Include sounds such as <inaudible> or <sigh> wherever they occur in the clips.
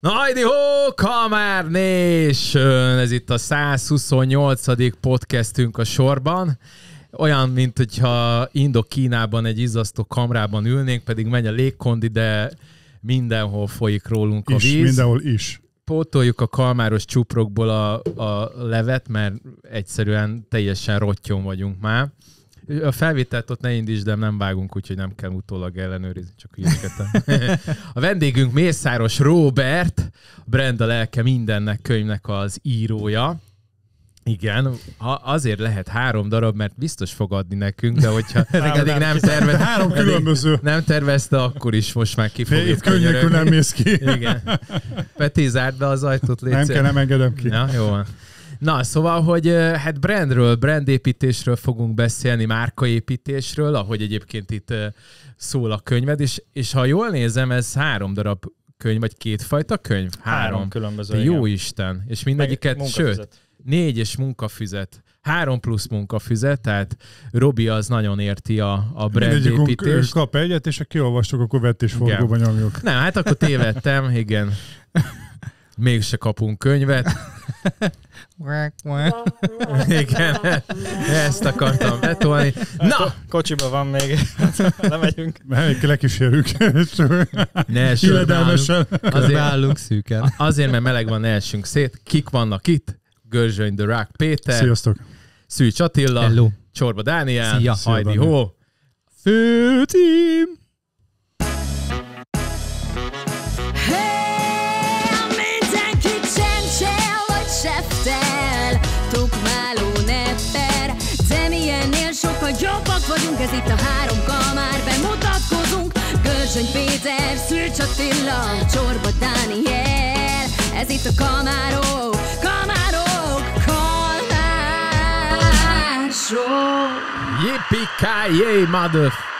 Na, hajdi hó, Kamár Nation! Ez itt a 128. podcastünk a sorban. Olyan, mint hogyha Indok-Kínában egy izzasztó kamrában ülnénk, pedig megy a légkondi, de mindenhol folyik rólunk a is, víz. mindenhol is. Pótoljuk a kalmáros csuprokból a, a levet, mert egyszerűen teljesen rottyon vagyunk már. A felvételt ott ne indítsd, de nem vágunk, úgyhogy nem kell utólag ellenőrizni, csak hülyeskedtem. a vendégünk Mészáros Robert, Brenda lelke mindennek könyvnek az írója. Igen, azért lehet három darab, mert biztos fog adni nekünk, de hogyha három, <laughs> eddig nem tervez, három különböző. Nem tervezte, akkor is most már ki fogjuk Itt könnyekül nem mész ki. Igen. Peti, zárd be az ajtót, légy Nem kell, nem engedem ki. Ja, jó van. Na, szóval, hogy hát brandről, brandépítésről fogunk beszélni, márkaépítésről, ahogy egyébként itt szól a könyved, és, és ha jól nézem, ez három darab könyv, vagy kétfajta könyv? Három. három különböző. De jó igen. Isten. És mindegyiket, Meg sőt, négy és munkafüzet. Három plusz munkafüzet, tehát Robi az nagyon érti a, a brandépítést. kap egyet, és ha kiolvastuk, akkor vett és forgóban nyomjuk. Nem, hát akkor tévedtem, igen. <laughs> mégse kapunk könyvet. <laughs> <laughs> Igen, ezt akartam betolni. Na! Kocsiba van még, <laughs> nem megyünk. Melyik lekísérjük. Ne esünk. Azért állunk szűken. Azért, mert meleg van, ne essünk szét. Kik vannak itt? Görzsöny The Rock Péter. Sziasztok. Szűcs Attila. Hello. Csorba Dániel. Szia. Hajdi Ho. Főcím. vagyunk, ez itt a három kamár, bemutatkozunk. Görzsöny Péter, Szűcs Attila, Csorba Dániel, ez itt a kamárok, kamárok, kalások. Yippee-ki-yay, motherfucker!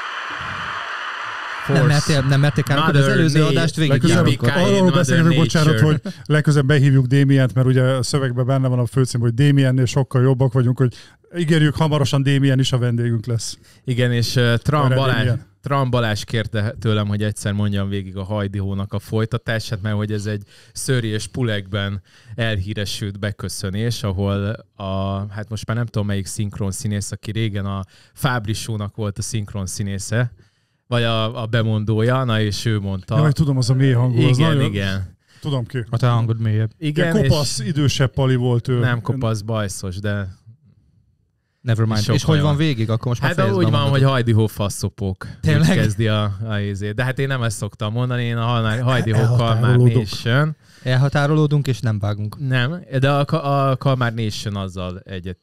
Force. Nem mertél, nem mertél kárkodni az előző nature, adást végig. Legközebb, arról beszélgetünk, bocsánat, hogy legközebb behívjuk Démient, mert ugye a szövegben benne van a főcím, hogy Démiennél sokkal jobbak vagyunk, hogy ígérjük, hamarosan Démien is a vendégünk lesz. Igen, és uh, Tram Balázs, Balázs kérte tőlem, hogy egyszer mondjam végig a Hajdihónak a folytatását, mert hogy ez egy szőri és pulekben elhíresült beköszönés, ahol a, hát most már nem tudom melyik szinkron színész, aki régen a Fábri volt a szinkron színésze, vagy a, a bemondója, na és ő mondta. Ja, meg tudom, az a mély hangú. Igen, nagyon, igen. Tudom ki. A te hangod mélyebb. Igen, ja, kopasz, és idősebb pali volt ő. Nem kopasz, bajszos, de... Never mind. És, és hogy van végig? Akkor most hát úgy van, hogy Hajdi Hoff faszopok. Tényleg? Úgy kezdi a, a ízét. De hát én nem ezt szoktam mondani, én a Hajdi Hoffkal már Nation. Elhatárolódunk, és nem vágunk. Nem, de a, a Kalmár Nation azzal egyet,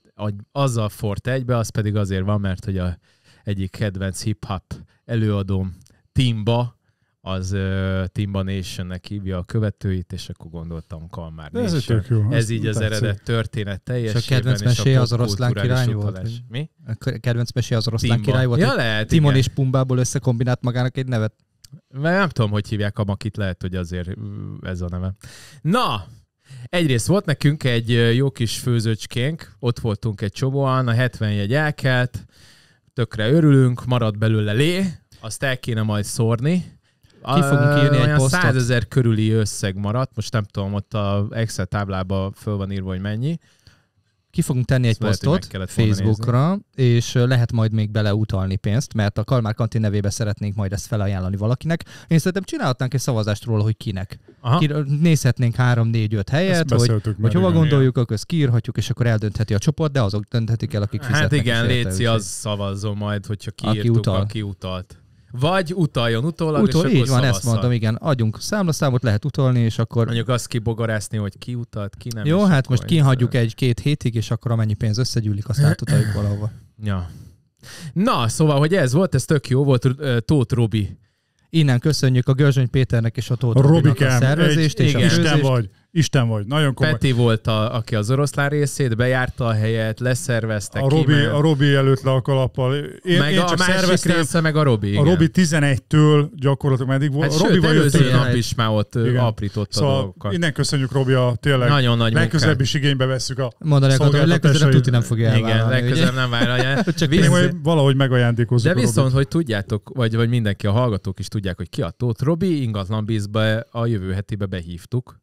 azzal fort egybe, az pedig azért van, mert hogy a egyik kedvenc hip-hop előadóm Timba, az uh, Timba Nation-nek hívja a követőit, és akkor gondoltam Kalmár Nation. ez, tök jó, ez így az eredet történet teljesen. És a kedvenc mesé az oroszlán király volt? Mi? A kedvenc mesé az oroszlán Timba. király volt? Ja, lehet, Timon igen. és Pumbából összekombinált magának egy nevet. Mert nem tudom, hogy hívják a makit, lehet, hogy azért ez a neve. Na, egyrészt volt nekünk egy jó kis főzőcskénk, ott voltunk egy csomóan, a 70 jegy elkelt, tökre örülünk, marad belőle lé, azt el kéne majd szórni. Ki fogunk írni egy posztot? 100 ezer körüli összeg maradt, most nem tudom, ott a Excel táblában föl van írva, hogy mennyi ki fogunk tenni Ezt egy lehet, posztot Facebookra, és lehet majd még beleutalni pénzt, mert a Kalmár Kantin nevébe szeretnénk majd ezt felajánlani valakinek. Én szerintem csinálhatnánk egy szavazást róla, hogy kinek. Aha. Ki, nézhetnénk három, négy, öt helyet, hogy, hogy hova gondoljuk, akkor ezt kiírhatjuk, és akkor eldöntheti a csoport, de azok dönthetik el, akik hát fizetnek. Hát igen, Léci, az szavazom majd, hogyha kiírtuk, aki, utal. aki utalt. Vagy utaljon utólag, Utol, és Így van, szavasszal. ezt mondom, igen. Adjunk számlaszámot, lehet utalni, és akkor... Mondjuk azt kibogarászni, hogy ki utalt, ki nem. Jó, hát most kihagyjuk egy-két hétig, és akkor amennyi pénz összegyűlik, azt átutaljuk <clears throat> valahova. Ja. Na, szóval, hogy ez volt, ez tök jó volt Tóth Robi. Innen köszönjük a Görzsöny Péternek és a Tóth Robinak Robikám, a szervezést egy, és igen, a vagy. Isten vagy, nagyon komoly. Peti volt, a, aki az oroszlán részét bejárta a helyet, leszervezte. A Robi, a Robi előtt le a kalappal. Én, meg én csak a másik része, meg a Robi. Igen. A Robi 11-től gyakorlatilag meddig volt. Hát Robi vagy előző nap egy... is már ott igen. aprította szóval dolgokat. Innen köszönjük, Robi, a tényleg nagyon nagy legközelebb is igénybe veszük a Mondani akartam, hogy legközelebb tuti nem fogja elvállalni. Igen, legközelebb nem vállalja. <laughs> csak Visz... majd valahogy megajándékozzuk De viszont, hogy tudjátok, vagy, vagy mindenki, a hallgatók is tudják, hogy ki a Tóth Robi ingatlanbízbe a jövő hetibe behívtuk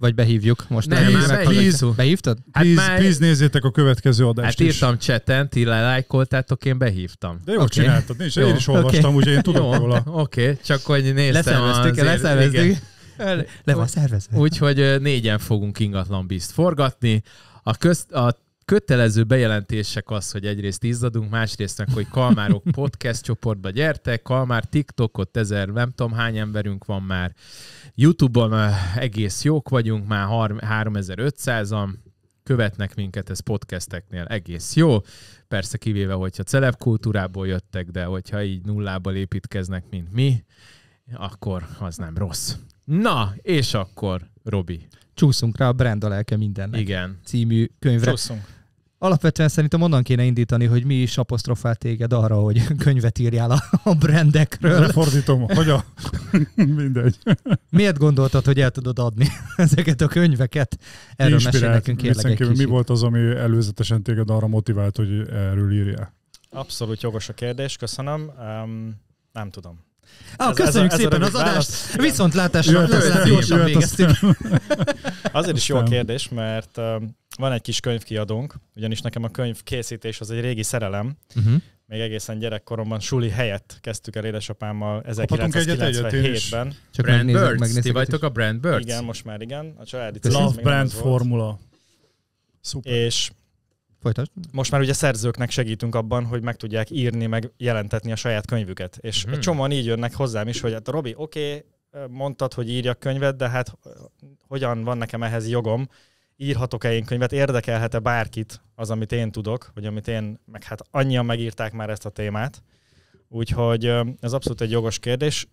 vagy behívjuk most? Nem, please, már behívtuk. Behívtad? Hát please, már... please nézzétek a következő adást Hát is. írtam cseten, ti lelájkoltátok, én behívtam. De jól okay. csináltad, nincs, jó. én is olvastam, okay. ugye én tudom róla. Oké, okay. csak hogy néztem. Leszerveztük, azért, leszerveztük. Le van szervezve. Úgyhogy négyen fogunk ingatlan bízt forgatni. A, közt, a kötelező bejelentések az, hogy egyrészt izzadunk, másrészt meg, hogy Kalmárok <laughs> podcast csoportba gyertek, Kalmár TikTokot ezer, nem tudom hány emberünk van már, Youtube-on eh, egész jók vagyunk, már 3500-an, követnek minket, ez podcasteknél egész jó. Persze kivéve, hogyha kultúrából jöttek, de hogyha így nullából építkeznek, mint mi, akkor az nem rossz. Na, és akkor, Robi. Csúszunk rá a Brenda lelke mindennek. Igen. Című könyvre. Csúszunk. Alapvetően szerintem onnan kéne indítani, hogy mi is apostrofált téged arra, hogy <laughs> könyvet írjál a, a brendekről. fordítom, hogy a... <laughs> Mindegy. Miért gondoltad, hogy el tudod adni <laughs> ezeket a könyveket? Erről mesél nekünk kérlek egy kicsit. Mi volt az, ami előzetesen téged arra motivált, hogy erről írjál? Abszolút jogos a kérdés, köszönöm. Um, nem tudom. Ah, ez, köszönjük ez ez szépen az adást, viszontlátásra gyorsan végeztünk. <laughs> Azért is jó a kérdés, mert uh, van egy kis könyvkiadónk, ugyanis nekem a könyv készítés az egy régi szerelem, uh-huh. még egészen gyerekkoromban suli helyett kezdtük el édesapámmal 1997-ben. Csak Brand megnézzük, Birds, ti vagytok a Brand Birds? Igen, most már igen. A családi Love Brand formula. Szuper. És Folytasd. Most már ugye szerzőknek segítünk abban, hogy meg tudják írni, meg jelentetni a saját könyvüket. És hmm. egy mhm. csomóan így jönnek hozzám is, hogy hát Robi, oké, okay, mondtad, hogy írjak könyvet, de hát hogyan van nekem ehhez jogom, írhatok-e én könyvet, érdekelhet-e bárkit az, amit én tudok, vagy amit én, meg hát annyian megírták már ezt a témát. Úgyhogy ez abszolút egy jogos kérdés.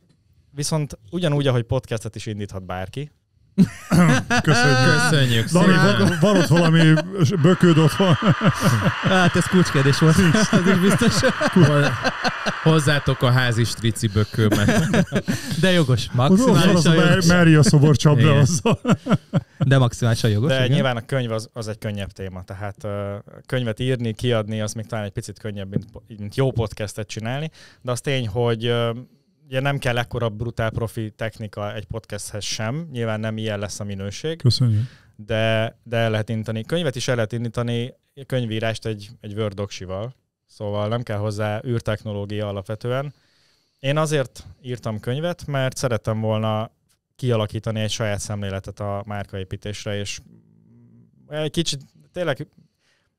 Viszont ugyanúgy, ahogy podcastet is indíthat bárki, Köszönjük. Köszönjük Dani, van, van ott valami bököd ott van. Hát ez kulcskérdés volt, az is biztos. Hozzátok a házi strici bökőmet. De jogos, maximálisan jogos. Meri a szobor csapda azzal. De maximálisan jogos. De igen. nyilván a könyv az, az egy könnyebb téma, tehát könyvet írni, kiadni, az még talán egy picit könnyebb, mint, mint jó podcastet csinálni, de az tény, hogy ugye nem kell ekkora brutál profi technika egy podcasthez sem, nyilván nem ilyen lesz a minőség. Köszönjük. De, de el lehet indítani. Könyvet is el lehet indítani, könyvírást egy, egy Word doksival, szóval nem kell hozzá űrtechnológia alapvetően. Én azért írtam könyvet, mert szerettem volna kialakítani egy saját szemléletet a márkaépítésre, és egy kicsit tényleg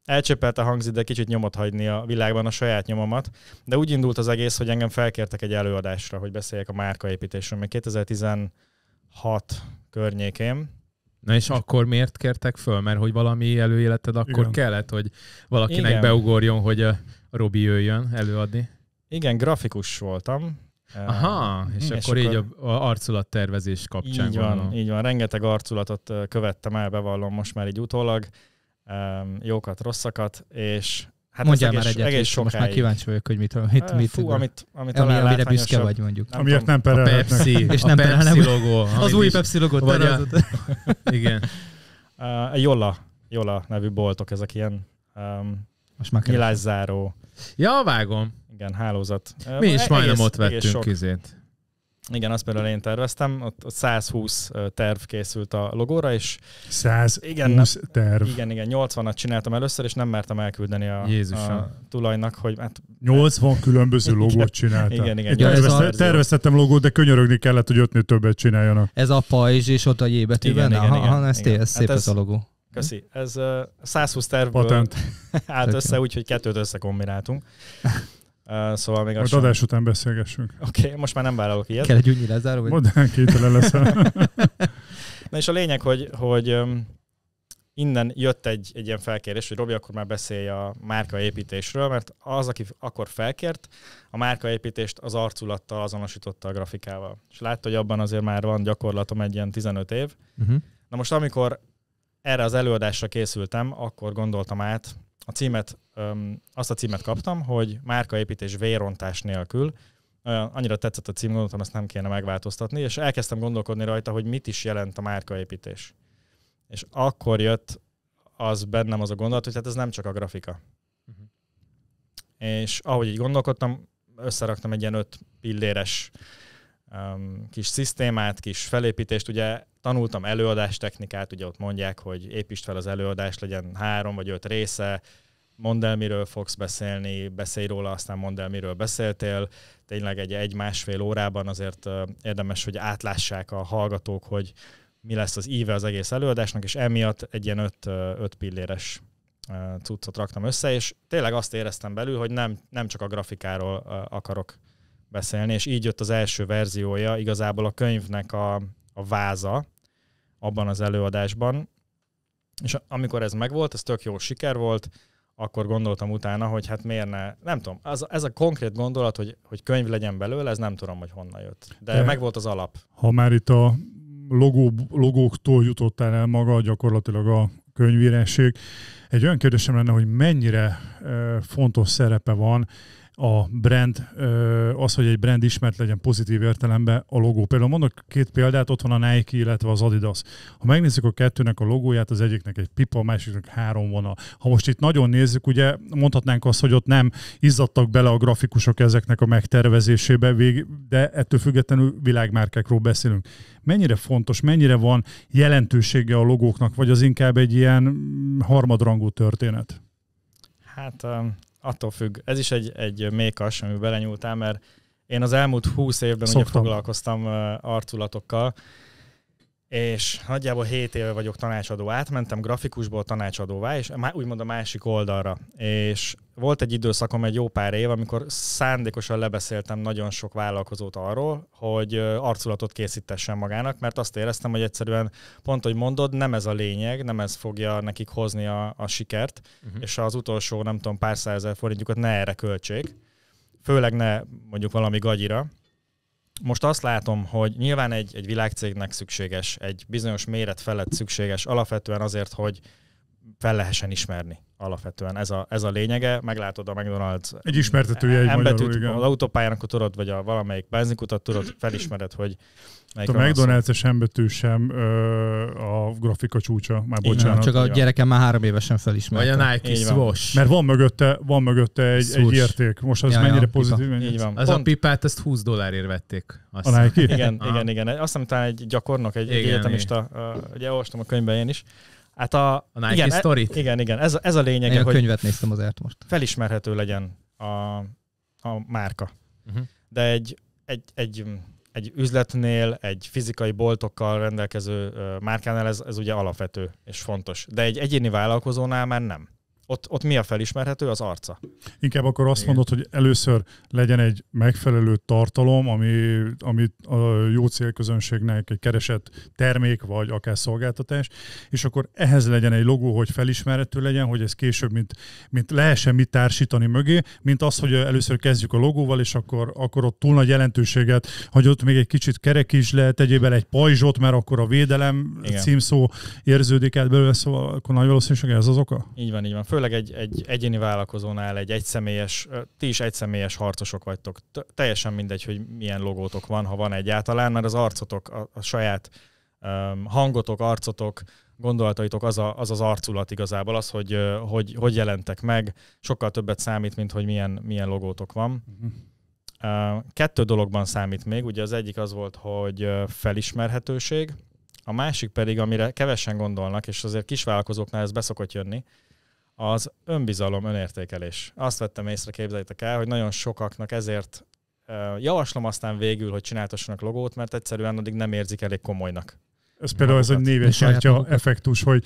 Elcsöpelt a hangzit, de kicsit nyomot hagyni a világban a saját nyomomat, de úgy indult az egész, hogy engem felkértek egy előadásra, hogy beszéljek a márkaépítésről, még 2016 környékén, Na és akkor miért kértek föl? Mert hogy valami előéleted akkor Igen. kellett, hogy valakinek Igen. beugorjon, hogy a Robi jöjjön előadni? Igen, grafikus voltam. Aha, ehm, és, és akkor, akkor így akkor... a arculattervezés kapcsán. Így van, így van. Rengeteg arculatot követtem el, bevallom most már így utólag um, jókat, rosszakat, és Hát Mondjál már egész, egyet, egész sokáig. most már kíváncsi vagyok, hogy mit, mit, mit Fú, amit, amit ami, amire büszke vagy mondjuk. Nem Amiért nem perelhetnek. A Pepsi, és nem a Pepsi logó. Az új Pepsi logót vagy Igen. Uh, Jola, Jola nevű boltok, ezek ilyen um, most már nyilászáró. Ja, vágom. Igen, hálózat. Mi is uh, majdnem ott vettünk izét. Igen, azt például én terveztem, ott, ott 120 terv készült a logóra, és 120 igen, nem, terv. Igen, igen, 80-at csináltam először, és nem mertem elküldeni a, a tulajnak, hogy hát... 80 különböző <laughs> logót igen, csináltam. Igen, igen. igen a... terveztettem logót, de könyörögni kellett, hogy ötnél többet csináljanak. Ez a pajzs, és ott a betűben, igen, igen, igen, igen, ez, igen. szép ez hát szép ez, ez a logó. Köszi. Ez uh, 120 tervből Patent. <laughs> állt Tök össze, úgyhogy kettőt összekombináltunk szóval még Majd adás sem... után beszélgessünk. Oké, okay, most már nem vállalok ilyet. Kell egy ügyi lezáró? Vagy... Modern kételen leszel. <laughs> Na és a lényeg, hogy, hogy innen jött egy, egy ilyen felkérés, hogy Robi akkor már beszélj a márkaépítésről, mert az, aki akkor felkért, a márkaépítést az arculattal azonosította a grafikával. És látta, hogy abban azért már van gyakorlatom egy ilyen 15 év. Uh-huh. Na most amikor erre az előadásra készültem, akkor gondoltam át, a címet, azt a címet kaptam, hogy márkaépítés vérontás nélkül, annyira tetszett a cím, gondoltam, ezt nem kéne megváltoztatni, és elkezdtem gondolkodni rajta, hogy mit is jelent a márkaépítés. És akkor jött az bennem az a gondolat, hogy hát ez nem csak a grafika. Uh-huh. És ahogy így gondolkodtam, összeraktam egy ilyen öt pilléres um, kis szisztémát, kis felépítést. Ugye tanultam előadástechnikát, technikát, ugye ott mondják, hogy építsd fel az előadást, legyen három vagy öt része, mondd el, miről fogsz beszélni, beszélj róla, aztán mondd el, miről beszéltél. Tényleg egy egy-másfél órában azért érdemes, hogy átlássák a hallgatók, hogy mi lesz az íve az egész előadásnak, és emiatt egy ilyen öt, öt pilléres cuccot raktam össze, és tényleg azt éreztem belül, hogy nem, nem csak a grafikáról akarok beszélni, és így jött az első verziója, igazából a könyvnek a, a váza abban az előadásban. És amikor ez megvolt, ez tök jó siker volt, akkor gondoltam utána, hogy hát miért ne, nem tudom, az, ez a konkrét gondolat, hogy, hogy könyv legyen belőle, ez nem tudom, hogy honnan jött. De, De megvolt az alap. Ha már itt a logó, logóktól jutottál el maga gyakorlatilag a könyvírásség, egy olyan kérdésem lenne, hogy mennyire e, fontos szerepe van a brand, az, hogy egy brand ismert legyen pozitív értelemben a logó. Például mondok két példát, ott van a Nike, illetve az Adidas. Ha megnézzük a kettőnek a logóját, az egyiknek egy pipa, a másiknak három vonal. Ha most itt nagyon nézzük, ugye mondhatnánk azt, hogy ott nem izzadtak bele a grafikusok ezeknek a megtervezésébe, de ettől függetlenül világmárkákról beszélünk. Mennyire fontos, mennyire van jelentősége a logóknak, vagy az inkább egy ilyen harmadrangú történet? Hát um, attól függ. Ez is egy, egy mékas, amiben belenyúltál, mert én az elmúlt húsz évben ugye foglalkoztam arculatokkal, és nagyjából 7 éve vagyok tanácsadó, átmentem grafikusból tanácsadóvá, és úgymond a másik oldalra. És volt egy időszakom, egy jó pár év, amikor szándékosan lebeszéltem nagyon sok vállalkozót arról, hogy arculatot készítessen magának, mert azt éreztem, hogy egyszerűen pont, hogy mondod, nem ez a lényeg, nem ez fogja nekik hozni a, a sikert, uh-huh. és az utolsó, nem tudom, pár százezer forintjukat ne erre költsék, főleg ne mondjuk valami gagyira, most azt látom, hogy nyilván egy, egy világcégnek szükséges, egy bizonyos méret felett szükséges, alapvetően azért, hogy fel lehessen ismerni alapvetően. Ez a, ez a lényege. Meglátod a McDonald's egy ismertetője egy magyarul, igen. az autópályának, akkor tudod, vagy a valamelyik benzinkutat tudod, felismered, hogy Melyik a mcdonalds es embetű sem ö, a grafika csúcsa, már bocsánat. Igen, csak a gyerekem már három évesen felismerte. Vagy a Nike Így Swoosh. Van. Mert van mögötte, van mögötte egy, egy érték. Most az ja, mennyire ja, pozitív? Mennyi? Így van. Az Pont... a pipát, ezt 20 dollárért vették. Azt a Nike? Igen, ah. igen, igen. Azt hiszem, talán egy gyakornok, egy, igen, egy egyetemista, uh, ugye olvastam a könyvben én is, Hát a, a Nike igen, e- story-t. Igen, igen, ez, ez a lényeg, hogy a hogy könyvet néztem azért most. Felismerhető legyen a, a márka. Uh-huh. De egy, egy, egy egy üzletnél, egy fizikai boltokkal rendelkező márkánál ez, ez ugye alapvető és fontos. De egy egyéni vállalkozónál már nem ott, ott mi a felismerhető? Az arca. Inkább akkor azt Igen. mondod, hogy először legyen egy megfelelő tartalom, ami, ami a jó célközönségnek egy keresett termék, vagy akár szolgáltatás, és akkor ehhez legyen egy logó, hogy felismerhető legyen, hogy ez később, mint, mint lehessen mit társítani mögé, mint az, hogy először kezdjük a logóval, és akkor, akkor ott túl nagy jelentőséget, hogy ott még egy kicsit kerek is lehet, tegyél bele egy pajzsot, mert akkor a védelem Igen. címszó érződik el belőle, szóval akkor nagy valószínűség ez az oka? Így van, így van. Fő főleg egy, egy egyéni vállalkozónál egy egyszemélyes, ti is egyszemélyes harcosok vagytok. Teljesen mindegy, hogy milyen logótok van, ha van egyáltalán, mert az arcotok, a, a saját um, hangotok, arcotok, gondolataitok az, a, az az arculat igazából, az, hogy, hogy hogy jelentek meg, sokkal többet számít, mint hogy milyen, milyen logótok van. Uh-huh. Kettő dologban számít még, ugye az egyik az volt, hogy felismerhetőség, a másik pedig, amire kevesen gondolnak, és azért kisvállalkozóknál ez beszokott jönni, az önbizalom, önértékelés. Azt vettem észre, képzeljétek el, hogy nagyon sokaknak ezért javaslom aztán végül, hogy csináltassanak logót, mert egyszerűen addig nem érzik elég komolynak. Ez például ez egy hát, néves kártya effektus, hogy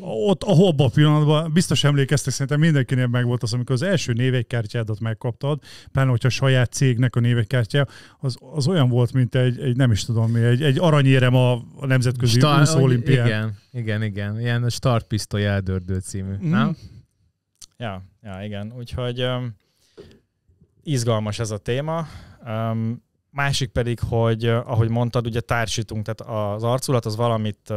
ott, a hobba pillanatban, biztos emlékeztek, szerintem mindenkinél meg volt az, amikor az első névegykártyádat megkaptad, például, hogyha a saját cégnek a névegykártya, az, az olyan volt, mint egy, egy nem is tudom mi, egy, egy aranyérem a, a nemzetközi Star, olimpián. Igen, igen, igen. Ilyen a startpisztoly eldördő című, mm. nem? Ja, ja, igen. Úgyhogy um, izgalmas ez a téma. Um, másik pedig, hogy ahogy mondtad, ugye társítunk, tehát az arculat az valamit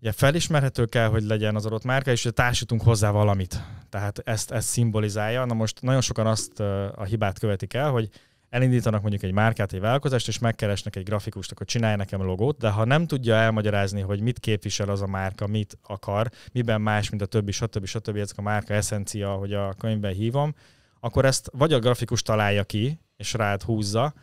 ugye felismerhető kell, hogy legyen az adott márka, és társítunk hozzá valamit. Tehát ezt, ezt szimbolizálja. Na most nagyon sokan azt a hibát követik el, hogy elindítanak mondjuk egy márkát, egy vállalkozást, és megkeresnek egy grafikust, akkor csinálj nekem logót, de ha nem tudja elmagyarázni, hogy mit képvisel az a márka, mit akar, miben más, mint a többi, stb. stb. stb. ezek a márka eszencia, hogy a könyvben hívom, akkor ezt vagy a grafikus találja ki, és rád húzza,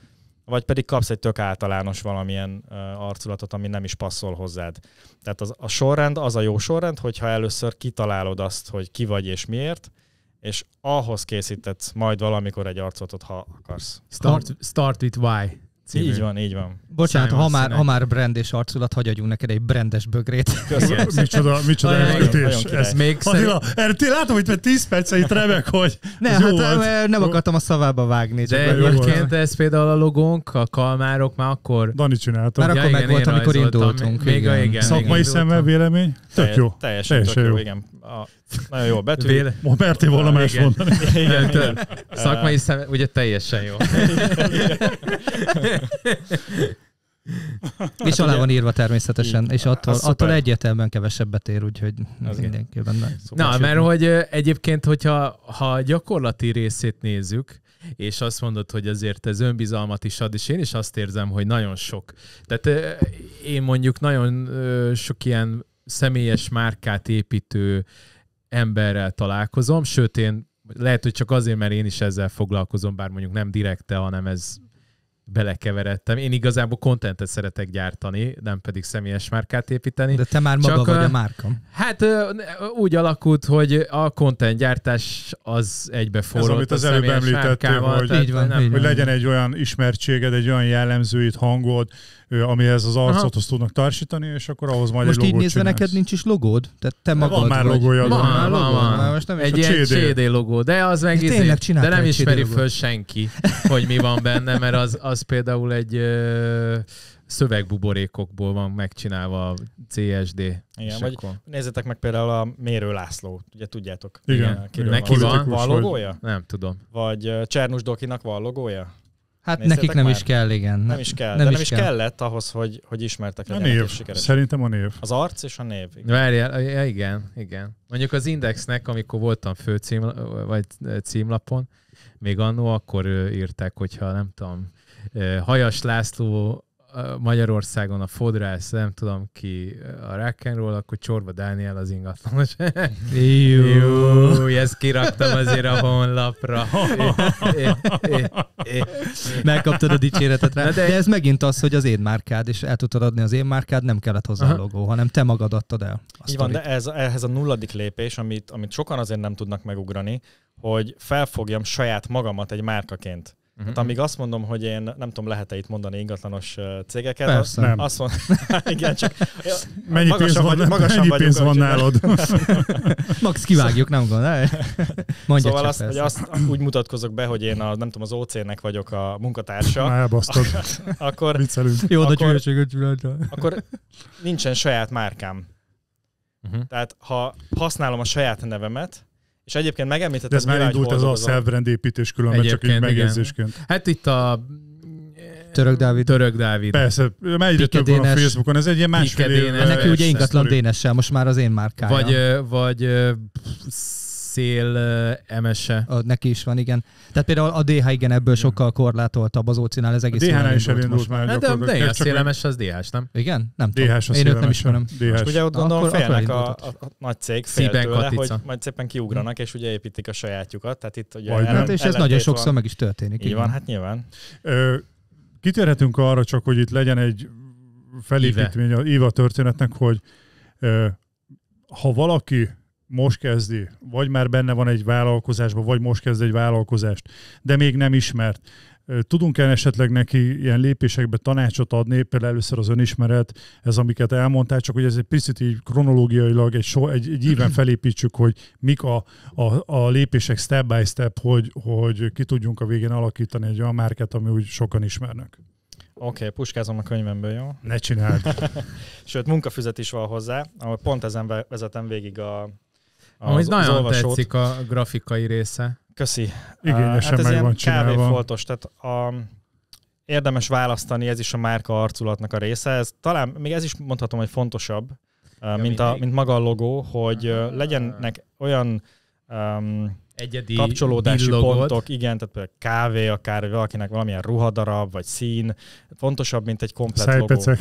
vagy pedig kapsz egy tök általános valamilyen arculatot, ami nem is passzol hozzád. Tehát az, a sorrend az a jó sorrend, hogyha először kitalálod azt, hogy ki vagy és miért, és ahhoz készítetsz majd valamikor egy arculatot, ha akarsz. Start, start with why című. Így van, így van. Bocsánat, ha már, ha már brand és arculat, hagyj adjunk neked egy brandes bögrét. Köszönöm. micsoda, micsoda elkötés. Ez még Attila, szerint... ti látom, hogy 10 perce itt remek, hogy ne, hát, nem, nem akartam a szavába vágni. De egyébként ez például a logónk, a kalmárok már akkor... Dani csináltam. Már ja, akkor igen, meg volt, amikor indultunk. Még, igen. igen. Szakmai szemmel vélemény? Tök jó. Teljesen, Teljesen jó, igen. Nagyon jó betű. Véle... Mertél volna más igen. mondani. Igen, igen. Szakmai szem, ugye teljesen jó. <laughs> És hát alá van írva természetesen, és attól, attól egyértelműen kevesebbet ér, úgyhogy az mindenképpen. Na, mert hogy egyébként, hogyha ha gyakorlati részét nézzük, és azt mondod, hogy azért ez önbizalmat is ad, és én is azt érzem, hogy nagyon sok. Tehát én mondjuk nagyon sok ilyen személyes márkát építő emberrel találkozom, sőt én lehet, hogy csak azért, mert én is ezzel foglalkozom, bár mondjuk nem direkte, hanem ez belekeveredtem. Én igazából kontentet szeretek gyártani, nem pedig személyes márkát építeni. De te már maga Csak, vagy a márka. Hát úgy alakult, hogy a kontentgyártás gyártás az egybe Ez, amit az előbb említettél, hogy, így van, nem, így van. hogy legyen egy olyan ismertséged, egy olyan jellemzőit hangod, amihez az arcothoz tudnak társítani, és akkor ahhoz majd most egy logót így nézve neked nincs is logód? Tehát te magad Van már logója. Van, van, van, van. Most nem egy ilyen CD. logó, de az meg izé, de nem ismeri föl senki, hogy mi van benne, mert az, az például egy ö, szövegbuborékokból van megcsinálva a CSD. Igen, vagy akkor... meg például a Mérő László, ugye tudjátok. Igen. igen. Neki van, van logója? Nem tudom. Vagy Csernus Dokinak van logója? Hát Nézzétek nekik nem már? is kell, igen. Nem, nem is kell, nem, de is nem is, kell. kellett ahhoz, hogy, hogy ismertek a név. Sikeres. Szerintem a név. Az arc és a név. Igen. Várjál, igen, igen. Mondjuk az Indexnek, amikor voltam fő cím, vagy címlapon, még annó akkor írták, hogyha nem tudom, Hajas László Magyarországon a fodrász, nem tudom ki a rock'n'roll, akkor Csorba Dániel az ingatlanos. <laughs> Jó, ezt kiraktam azért a honlapra. Megkaptad a dicséretet rá. De, ez megint az, hogy az én márkád, és el tudtad adni az én márkád, nem kellett hozzá a logó, hanem te magad adtad el. Így van, de ez, ehhez a nulladik lépés, amit, amit sokan azért nem tudnak megugrani, hogy felfogjam saját magamat egy márkaként. Uh-huh. Tehát mhm. amíg azt mondom, hogy én nem tudom, lehet-e itt mondani ingatlanos cégeket? Persze. nem. Azt mondom, <laughs> igen, csak mennyi pénz van, vagyok, mennyi vagyok, vagyunk, van nálad? <laughs> Max kivágjuk, nem gondolj. <laughs> Mondja szóval azt, hogy azt úgy mutatkozok be, hogy én a, nem tudom, az OC-nek vagyok a munkatársa. Na, elbasztod. akkor, Jó, de akkor, akkor nincsen saját márkám. Uh-huh. Tehát ha használom a saját nevemet, és egyébként megemlítettem. De ez már indult ez a self-brand építés különben, egyébként, csak így megjegyzésként. Igen. Hát itt a Török Dávid. Török Dávid. Persze, már egyre több van a Facebookon, ez egy ilyen másfél év. Eh, Neki ugye ingatlan Dénessel, most már az én márkája. Vagy, vagy szél eh, emese. A, neki is van, igen. Tehát például a DH igen ebből igen. sokkal korlátoltabb az ócinál, ez egész a DH-nál is elindult már. Hát de, de, a szélemes az DH-s, nem? Igen? Nem tudom. Én őt nem ismerem. dh Ugye ott gondolom félnek a, nagy cég fél hogy majd szépen kiugranak, és ugye építik a sajátjukat. Tehát itt ugye hát, és ez nagyon sokszor meg is történik. Így van, hát nyilván. Kitérhetünk arra csak, hogy itt legyen egy felépítmény, az IVA történetnek, hogy ha valaki most kezdi, vagy már benne van egy vállalkozásban, vagy most kezd egy vállalkozást, de még nem ismert, Tudunk-e esetleg neki ilyen lépésekbe tanácsot adni, például először az önismeret, ez amiket elmondtál, csak hogy ez egy picit így kronológiailag egy, so, egy, egy íven <clears throat> felépítsük, hogy mik a, a, a lépések step by step, hogy, hogy ki tudjunk a végén alakítani egy olyan márket, ami úgy sokan ismernek. Oké, okay, puskázom a könyvemből, jó? Ne csináld. <laughs> Sőt, munkafüzet is van hozzá, ahol pont ezen vezetem végig a, az, Amúgy nagyon az tetszik a grafikai része. Köszi. Igényesen hát meg van csinálva. Foltos, tehát a, érdemes választani, ez is a márka arculatnak a része. Ez talán, még ez is mondhatom, hogy fontosabb, ja, mint, a, mint maga a logó, hogy ah. legyenek olyan um, egyedi kapcsolódási billogot. pontok, igen, tehát például kávé, akár valakinek valamilyen ruhadarab, vagy szín, fontosabb, mint egy komplet Szájpecek.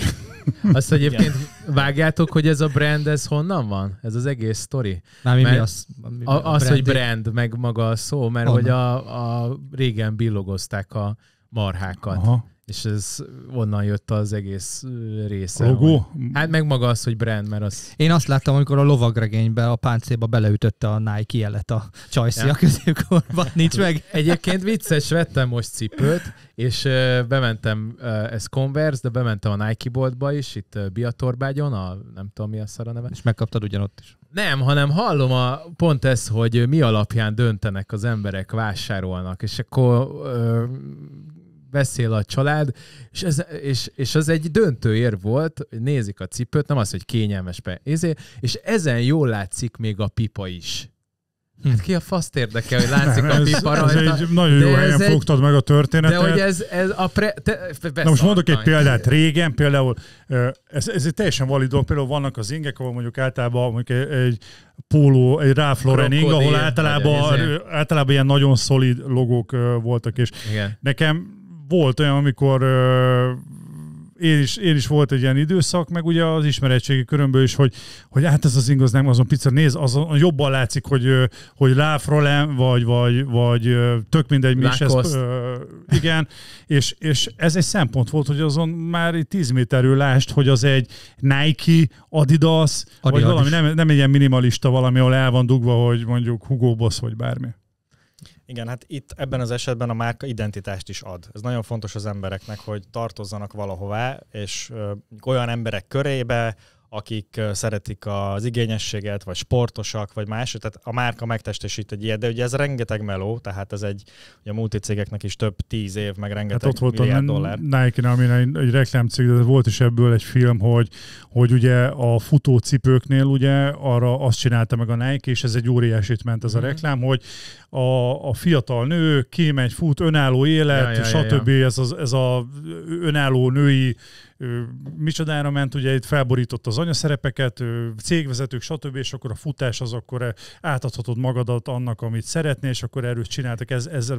logó. <laughs> Azt egyébként igen. vágjátok, hogy ez a brand, ez honnan van? Ez az egész sztori? Na, mi, mi az, mi a, a az, hogy brand, meg maga a szó, mert honnan? hogy a, a régen billogozták a marhákat. Aha és ez onnan jött az egész része. Logó? Hogy, hát meg maga az, hogy brand, mert az... Én azt láttam, amikor a lovagregénybe, a páncéba beleütötte a Nike jelet a csajszia ja. középkorban, <laughs> nincs meg. Egyébként vicces, vettem most cipőt, és bementem, ez Converse, de bementem a Nike boltba is, itt Biatorbágyon, a nem tudom mi a szara neve. És megkaptad ugyanott is. Nem, hanem hallom a, pont ez, hogy mi alapján döntenek az emberek, vásárolnak, és akkor ö, beszél a család, és, ez, és, és az egy döntő ér volt, hogy nézik a cipőt, nem az, hogy kényelmes pe, izé, és ezen jól látszik még a pipa is. Hm. Hát ki a faszt érdekel, hogy látszik nem, a pipa ez, rajta. Ez egy nagyon jó helyen egy, fogtad meg a történetet. De hogy ez, ez a pre... Te, Na most mondok egy példát. Régen például, ez, ez egy teljesen valid dolog, például vannak az ingek, ahol mondjuk általában mondjuk egy, egy póló, egy Ralph Lauren ing, ahol általában, izé. általában ilyen nagyon szolid logók voltak, és Igen. nekem volt olyan, amikor ö, én is, én is volt egy ilyen időszak, meg ugye az ismeretségi körömből is, hogy, hogy hát ez az ingaz nem azon pizza, néz, azon jobban látszik, hogy, hogy láfrolem, vagy, vagy, vagy tök mindegy, mi is ez, igen, és, és ez egy szempont volt, hogy azon már 10 méterről lást, hogy az egy Nike, Adidas, Adi, vagy valami, nem, nem egy ilyen minimalista valami, ahol el van dugva, hogy mondjuk Hugo Boss, vagy bármi. Igen, hát itt ebben az esetben a márka identitást is ad. Ez nagyon fontos az embereknek, hogy tartozzanak valahová, és ö, olyan emberek körébe, akik szeretik az igényességet, vagy sportosak, vagy más, tehát a márka megtestesít egy ilyet, de ugye ez rengeteg meló, tehát ez egy, ugye a multicégeknek is több tíz év, meg rengeteg hát ott volt milliárd a dollár. Nike-nál, amin egy, egy reklámcég, de volt is ebből egy film, hogy, hogy ugye a futócipőknél ugye arra azt csinálta meg a Nike, és ez egy óriásit ment ez mm-hmm. a mhm. reklám, hogy a, a fiatal nő kimegy, fut, önálló élet, ja, ja, stb. Ja, ja. Ez, az, ez a önálló női micsodára ment, ugye itt felborított az anyaszerepeket, cégvezetők, stb., és akkor a futás az akkor átadhatod magadat annak, amit szeretnél, és akkor erről csináltak, ez, ezzel,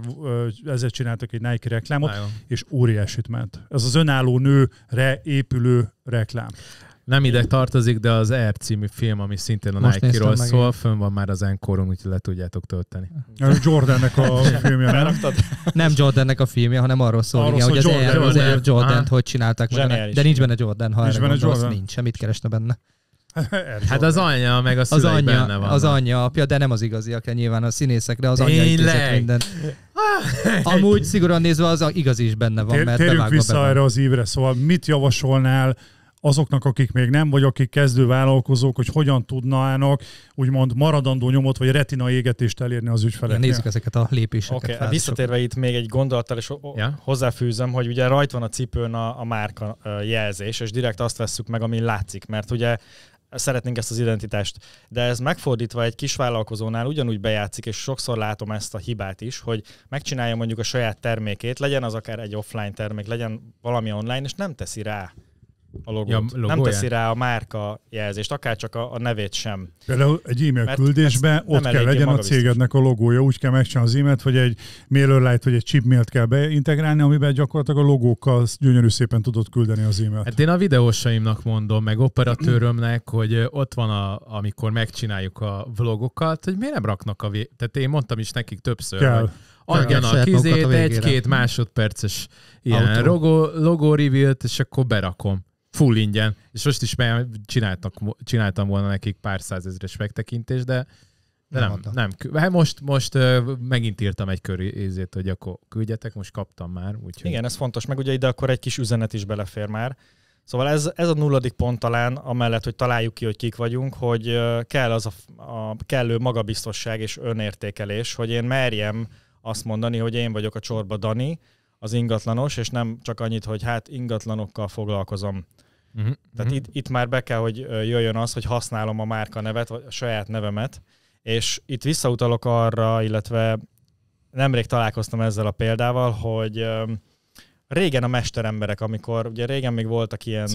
ezzel csináltak egy Nike reklámot, Nagyon. és óriásit ment. Ez az önálló nőre épülő reklám. Nem ide tartozik, de az Air című film, ami szintén a Nike-ról szól, fönn van már az Enkoron, úgyhogy le tudjátok tölteni. Jordannek a <laughs> filmje, nem? nem Jordannek a filmje, hanem arról szól, arról igen, szól hogy Jordan, Air, az Air Jordan-t hogy csinálták meg. De nincs benne Jordan, ha nincs benne gondolsz, Jordan. nincs, semmit keresne benne. <laughs> Hát az anyja, meg a az anyja, benne van. Az anyja, apja, de nem az igaziak, nyilván a színészekre az anyja intézett minden. <laughs> Amúgy szigorúan nézve az igazi is benne van, mert Térjük vissza erre az ívre, szóval mit javasolnál azoknak, akik még nem, vagy akik kezdő vállalkozók, hogy hogyan tudnának úgymond maradandó nyomot, vagy retina égetést elérni az ügyfeleknél. Nézzük ezeket a lépéseket. Okay, fel, visszatérve itt még egy gondolattal, és ja? hozzáfűzöm, hogy ugye rajt van a cipőn a, a márka jelzés, és direkt azt vesszük meg, ami látszik, mert ugye szeretnénk ezt az identitást. De ez megfordítva egy kis vállalkozónál ugyanúgy bejátszik, és sokszor látom ezt a hibát is, hogy megcsinálja mondjuk a saját termékét, legyen az akár egy offline termék, legyen valami online, és nem teszi rá a logót. Ja, nem teszi rá a márka jelzést, akár csak a, a nevét sem. Például egy e-mail Mert küldésben ott kell legyen a cégednek a logója, úgy kell megcsinálni az e-mailt, hogy egy MailerLite vagy egy chipmailt kell beintegrálni, amiben gyakorlatilag a logókkal gyönyörű szépen tudod küldeni az e-mailt. Hát én a videósaimnak mondom, meg operatőrömnek, hogy ott van, a, amikor megcsináljuk a vlogokat, hogy miért nem raknak a... Vé- Tehát én mondtam is nekik többször, kell. hogy adjanak kizét, egy-két másodperces ilyen Auto. logo, logo reveal és akkor berakom full ingyen, és most is csináltak, csináltam volna nekik pár százezres megtekintést, de, de nem, nem, nem. Hát most, most megint írtam egy kör ézét, hogy akkor küldjetek, most kaptam már. Úgyhogy... Igen, ez fontos, meg ugye ide akkor egy kis üzenet is belefér már. Szóval ez, ez a nulladik pont talán, amellett, hogy találjuk ki, hogy kik vagyunk, hogy kell az a, a kellő magabiztosság és önértékelés, hogy én merjem azt mondani, hogy én vagyok a csorba Dani, az ingatlanos, és nem csak annyit, hogy hát ingatlanokkal foglalkozom. Uh-huh. Tehát uh-huh. Itt, itt már be kell, hogy jöjjön az, hogy használom a márka nevet, vagy a saját nevemet, és itt visszautalok arra, illetve nemrég találkoztam ezzel a példával, hogy régen a mesteremberek, amikor ugye régen még voltak ilyen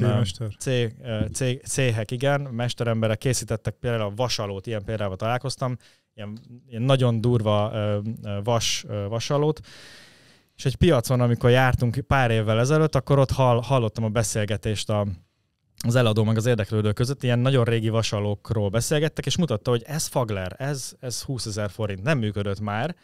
céhek, igen, mesteremberek készítettek például a vasalót, ilyen példával találkoztam, ilyen, ilyen nagyon durva vas, vasalót, és egy piacon, amikor jártunk pár évvel ezelőtt, akkor ott hall, hallottam a beszélgetést a, az eladó meg az érdeklődő között ilyen nagyon régi vasalókról beszélgettek, és mutatta, hogy ez Fagler, ez, ez 20 ezer forint, nem működött már,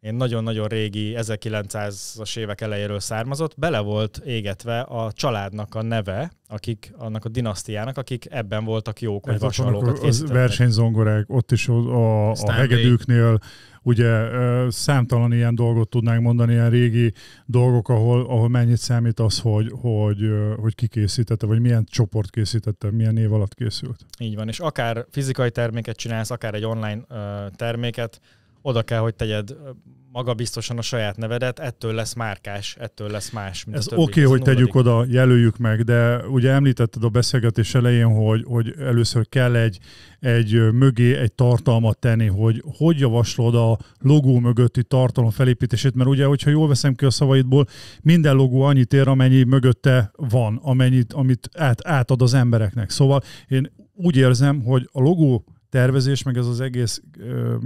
én nagyon-nagyon régi, 1900-as évek elejéről származott, bele volt égetve a családnak a neve, akik annak a dinasztiának, akik ebben voltak jók, hogy hát vasalókat Az versenyzongorák, ott is a, a hegedűknél ugye számtalan ilyen dolgot tudnánk mondani, ilyen régi dolgok, ahol, ahol mennyit számít az, hogy, hogy, hogy ki készítette, vagy milyen csoport készítette, milyen név alatt készült. Így van, és akár fizikai terméket csinálsz, akár egy online terméket, oda kell, hogy tegyed magabiztosan a saját nevedet, ettől lesz márkás, ettől lesz más. Mint Ez oké, okay, hogy hogy tegyük oda, jelöljük meg, de ugye említetted a beszélgetés elején, hogy, hogy először kell egy, egy mögé egy tartalmat tenni, hogy hogy javaslod a logó mögötti tartalom felépítését, mert ugye, hogyha jól veszem ki a szavaidból, minden logó annyit ér, amennyi mögötte van, amennyit, amit át, átad az embereknek. Szóval én úgy érzem, hogy a logó tervezés, meg ez az egész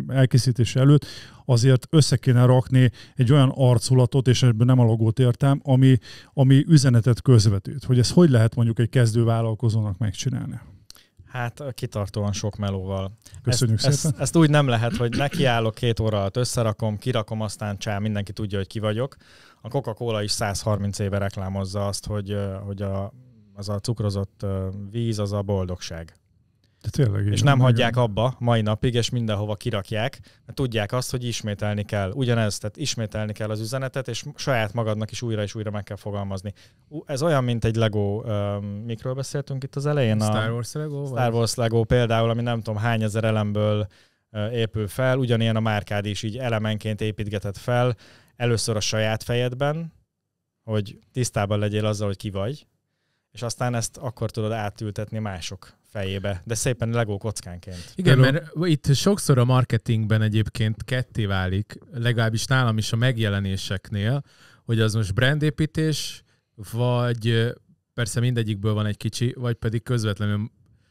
elkészítés előtt, azért össze kéne rakni egy olyan arculatot, és ebből nem a logót értem, ami, ami üzenetet közvetít. Hogy ezt hogy lehet mondjuk egy kezdő vállalkozónak megcsinálni? Hát kitartóan sok melóval. Köszönjük ezt, szépen. Ezt, ezt úgy nem lehet, hogy nekiállok két óra alatt, összerakom, kirakom, aztán csá, mindenki tudja, hogy ki vagyok. A Coca-Cola is 130 éve reklámozza azt, hogy, hogy a, az a cukrozott víz az a boldogság. De tényleg, és nem hagyják igen. abba mai napig, és mindenhova kirakják, mert tudják azt, hogy ismételni kell. Ugyanez, tehát ismételni kell az üzenetet, és saját magadnak is újra és újra meg kell fogalmazni. Ez olyan, mint egy Lego, um, mikről beszéltünk itt az elején? Star Wars Lego? Star Wars Lego például, ami nem tudom hány ezer elemből épül fel, ugyanilyen a márkád is így elemenként építgetett fel, először a saját fejedben, hogy tisztában legyél azzal, hogy ki vagy, és aztán ezt akkor tudod átültetni mások fejébe, de szépen legó kockánként. Igen, mert itt sokszor a marketingben egyébként ketté válik, legalábbis nálam is a megjelenéseknél, hogy az most brandépítés, vagy persze mindegyikből van egy kicsi, vagy pedig közvetlenül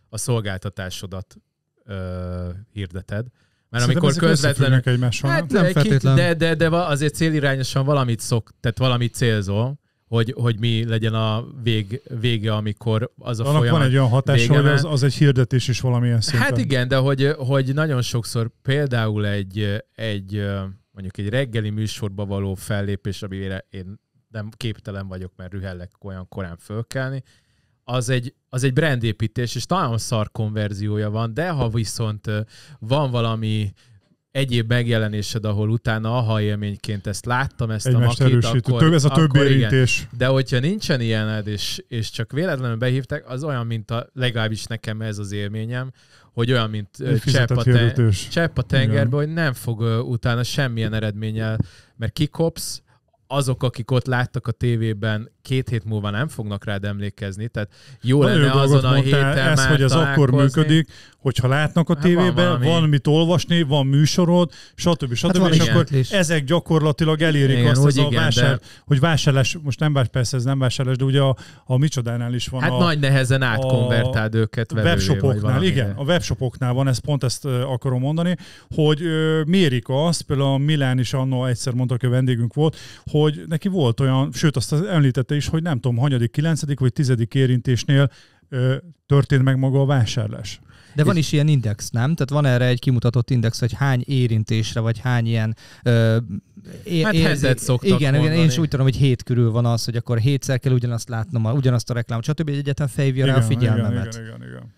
a szolgáltatásodat ö, hirdeted. Mert Szerintem amikor közvetlenül... Hát nem feltétlenül. De, de, de azért célirányosan valamit szok, tehát valamit célzol, hogy, hogy mi legyen a vég, vége, amikor az a Annak folyamat van egy olyan hatás, hogy az, az egy hirdetés is valamilyen szinten. Hát igen, de hogy, hogy nagyon sokszor például egy, egy mondjuk egy reggeli műsorba való fellépés, amire én nem képtelen vagyok, mert rühellek olyan korán fölkelni, az egy, az egy brandépítés, és talán szar konverziója van, de ha viszont van valami egyéb megjelenésed, ahol utána aha élményként ezt láttam, ezt Egymást a makit, erősítő. akkor, Több, ez a több érintés. Igen. De hogyha nincsen ilyened, és, és csak véletlenül behívták, az olyan, mint a, legalábbis nekem ez az élményem, hogy olyan, mint csepp a, ten, csepp a tengerbe, hogy nem fog utána semmilyen eredménnyel, mert kikopsz, azok, akik ott láttak a tévében, két hét múlva nem fognak rád emlékezni, tehát jó Na lenne azon a héten ez, hogy ez akkor működik, hogyha látnak a hát tévében, van, valami... van mit olvasni, van műsorod, stb. Hát stb. Hát és igen, akkor és... ezek gyakorlatilag elérik igen, azt, hogy, az igen, a vásár, de... hogy vásárlás, most nem vásárlás, persze ez nem vásárlás, de ugye a, a micsodánál is van. Hát a, nagy nehezen átkonvertáld őket A webshopoknál, igen, a webshopoknál van, ezt pont ezt akarom mondani, hogy ö, mérik azt, például a Milán is annó egyszer mondta, hogy a vendégünk volt, hogy neki volt olyan, sőt azt említette is, hogy nem tudom, hanyadik, kilencedik vagy tizedik érintésnél ö, történt meg maga a vásárlás. De van is ilyen index, nem? Tehát van erre egy kimutatott index, hogy hány érintésre, vagy hány ilyen... Ö, é- hát hetet szoktak Igen, mondani. én is úgy tudom, hogy hét körül van az, hogy akkor hétszer kell ugyanazt látnom, ugyanazt a reklámot, stb. Egyetem felhívja rá a figyelmemet. Igen, igen, igen, igen.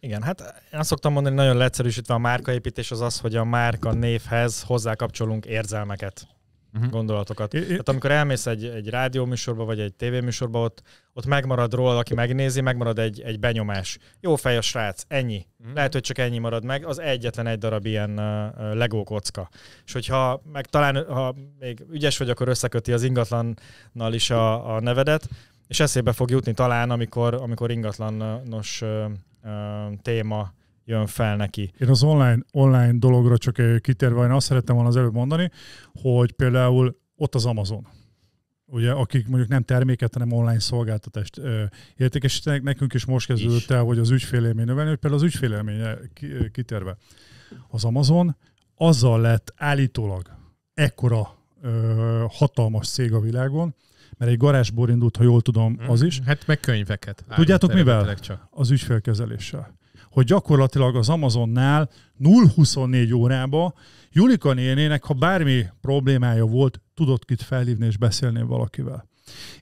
Igen, hát én azt szoktam mondani, nagyon leegyszerűsítve a márkaépítés az az, hogy a márka névhez hozzákapcsolunk érzelmeket uh-huh. gondolatokat. Tehát amikor elmész egy, egy rádió műsorba vagy egy tévéműsorba, ott, ott megmarad róla, aki megnézi, megmarad egy, egy benyomás. Jó fej a srác, ennyi. Uh-huh. Lehet, hogy csak ennyi marad meg, az egyetlen egy darab ilyen uh, Lego kocka. És hogyha meg talán, ha még ügyes vagy, akkor összeköti az ingatlannal is a, a nevedet, és eszébe fog jutni talán, amikor, amikor ingatlanos uh, uh, téma jön fel neki. Én az online, online dologra csak eh, kitérve, én azt szerettem volna az előbb mondani, hogy például ott az Amazon ugye, akik mondjuk nem terméket, hanem online szolgáltatást ö, eh, értékesítenek, nekünk is most kezdődött el, hogy az ügyfélélmény növelni, hogy például az ügyfélélménye eh, kitérve. Az Amazon azzal lett állítólag ekkora ö, hatalmas cég a világon, mert egy garázsból indult, ha jól tudom, mm. az is. Hát meg könyveket. Tudjátok mivel? Csak. Az ügyfélkezeléssel hogy gyakorlatilag az Amazonnál 0-24 órába Julika nénének, ha bármi problémája volt, tudott kit felhívni és beszélni valakivel.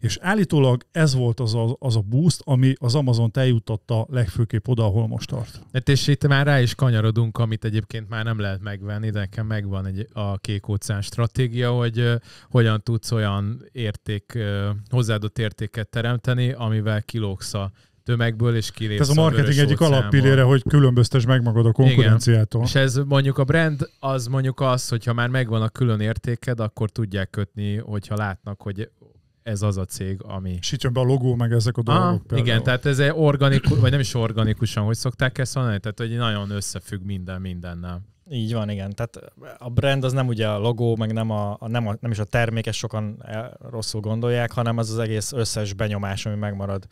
És állítólag ez volt az a, az a boost, ami az amazon eljutatta legfőképp oda, ahol most tart. Hát és itt már rá is kanyarodunk, amit egyébként már nem lehet megvenni, de nekem megvan egy, a kék óceán stratégia, hogy uh, hogyan tudsz olyan érték, uh, hozzáadott értéket teremteni, amivel kilóksz a tömegből, és kilépsz. Ez a marketing a egyik alappillére, hogy különböztes meg magad a konkurenciától. Igen. És ez mondjuk a brand, az mondjuk az, hogyha már megvan a külön értéked, akkor tudják kötni, hogyha látnak, hogy ez az a cég, ami... Sütjön be a logó, meg ezek a dolgok. Ah, igen, tehát ez egy organikus, vagy nem is organikusan, hogy szokták ezt mondani, tehát hogy nagyon összefügg minden mindennel. Így van, igen. Tehát a brand az nem ugye a logó, meg nem, a, a, nem, a, nem is a termék, ezt sokan rosszul gondolják, hanem az az egész összes benyomás, ami megmarad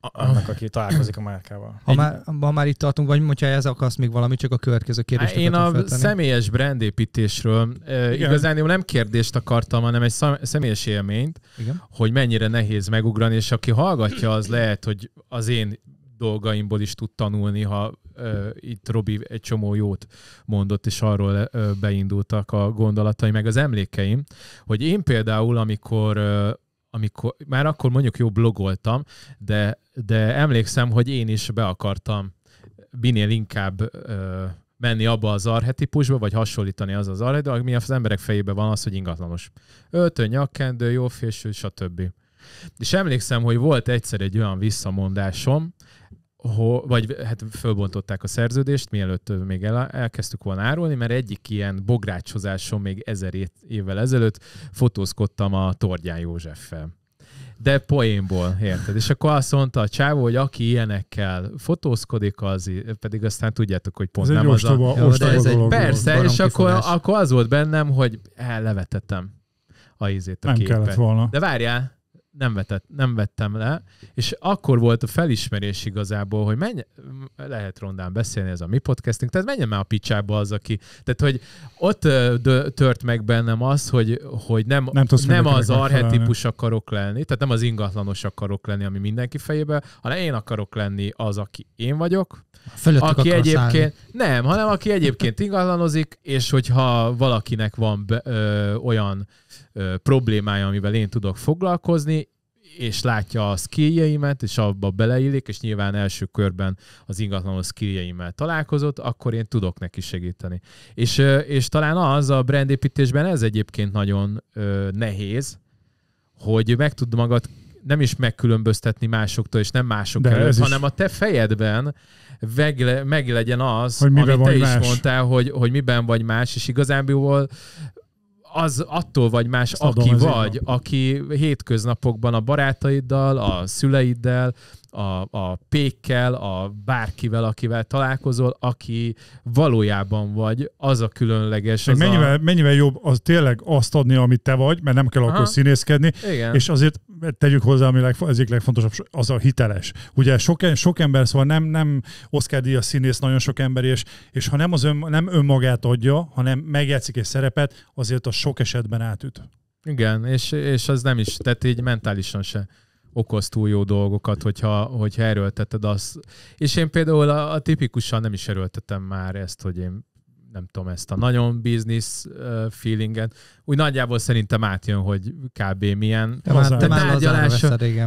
annak, aki találkozik a márkával. Ha, Egy... már, ha már itt tartunk, vagy hogyha ez akarsz még valamit, csak a következő kérdést Én a feltenni. személyes brandépítésről igazán jó nem kérdést akartam, hanem egy személyes élményt, Igen. hogy mennyire nehéz megugrani, és aki hallgatja, az lehet, hogy az én dolgaimból is tud tanulni, ha uh, itt Robi egy csomó jót mondott, és arról uh, beindultak a gondolatai, meg az emlékeim, hogy én például, amikor uh, amikor, már akkor mondjuk jó blogoltam, de de emlékszem, hogy én is be akartam minél inkább ö, menni abba az arhetipusba, vagy hasonlítani az az arhetipusba, ami az emberek fejében van az, hogy ingatlanos. Öltön, nyakkendő, jó félső, stb. És emlékszem, hogy volt egyszer egy olyan visszamondásom, ho, vagy hát fölbontották a szerződést, mielőtt még el, elkezdtük volna árulni, mert egyik ilyen bográcsozásom még ezer évvel ezelőtt fotózkodtam a Tordján Józseffel. De poénból, érted? És akkor azt mondta a csávó, hogy aki ilyenekkel fotózkodik, az pedig aztán tudjátok, hogy pont ez nem egy az ostoba, a... Ostoba ez egy, persze, és akkor, akkor az volt bennem, hogy ellevetetem a izét a nem képet. kellett volna. De várjál, nem, vetett, nem vettem le, és akkor volt a felismerés igazából, hogy menj, lehet rondán beszélni ez a mi podcastünk, tehát menjen már a picsába az, aki, tehát hogy ott tört meg bennem az, hogy, hogy nem, nem, nem az arhetipus akarok lenni, tehát nem az ingatlanos akarok lenni, ami mindenki fejében, hanem én akarok lenni az, aki én vagyok, Fölöttük aki egyébként állni. nem, hanem aki egyébként ingatlanozik, és hogyha valakinek van be, ö, olyan ö, problémája, amivel én tudok foglalkozni, és látja a skilljeimet, és abba beleillik, és nyilván első körben az ingatlanos skilljeimmel találkozott, akkor én tudok neki segíteni. És, és talán az a brandépítésben ez egyébként nagyon ö, nehéz, hogy meg tud magad nem is megkülönböztetni másoktól, és nem mások De előtt, hanem is... a te fejedben meg legyen az, hogy amit te más. is mondtál, hogy, hogy miben vagy más, és igazából az attól vagy más, Ezt aki vagy, aki hétköznapokban a barátaiddal, a szüleiddel, a, a pékkel, a bárkivel, akivel találkozol, aki valójában vagy, az a különleges. Az mennyivel, a... mennyivel jobb az tényleg azt adni, amit te vagy, mert nem kell Aha. akkor színészkedni, Igen. és azért tegyük hozzá, ami legf- az egyik legfontosabb, az a hiteles. Ugye sok, sok ember, szóval nem, nem Oscar a színész, nagyon sok ember, és, és ha nem, az ön, nem önmagát adja, hanem megjátszik egy szerepet, azért az sok esetben átüt. Igen, és, és az nem is, tehát így mentálisan se okoz túl jó dolgokat, hogyha, hogyha erőlteted azt. És én például a, a tipikusan nem is erőltetem már ezt, hogy én nem tudom, ezt a nagyon business feelinget. Úgy nagyjából szerintem átjön, hogy kb. milyen. Ja, hát,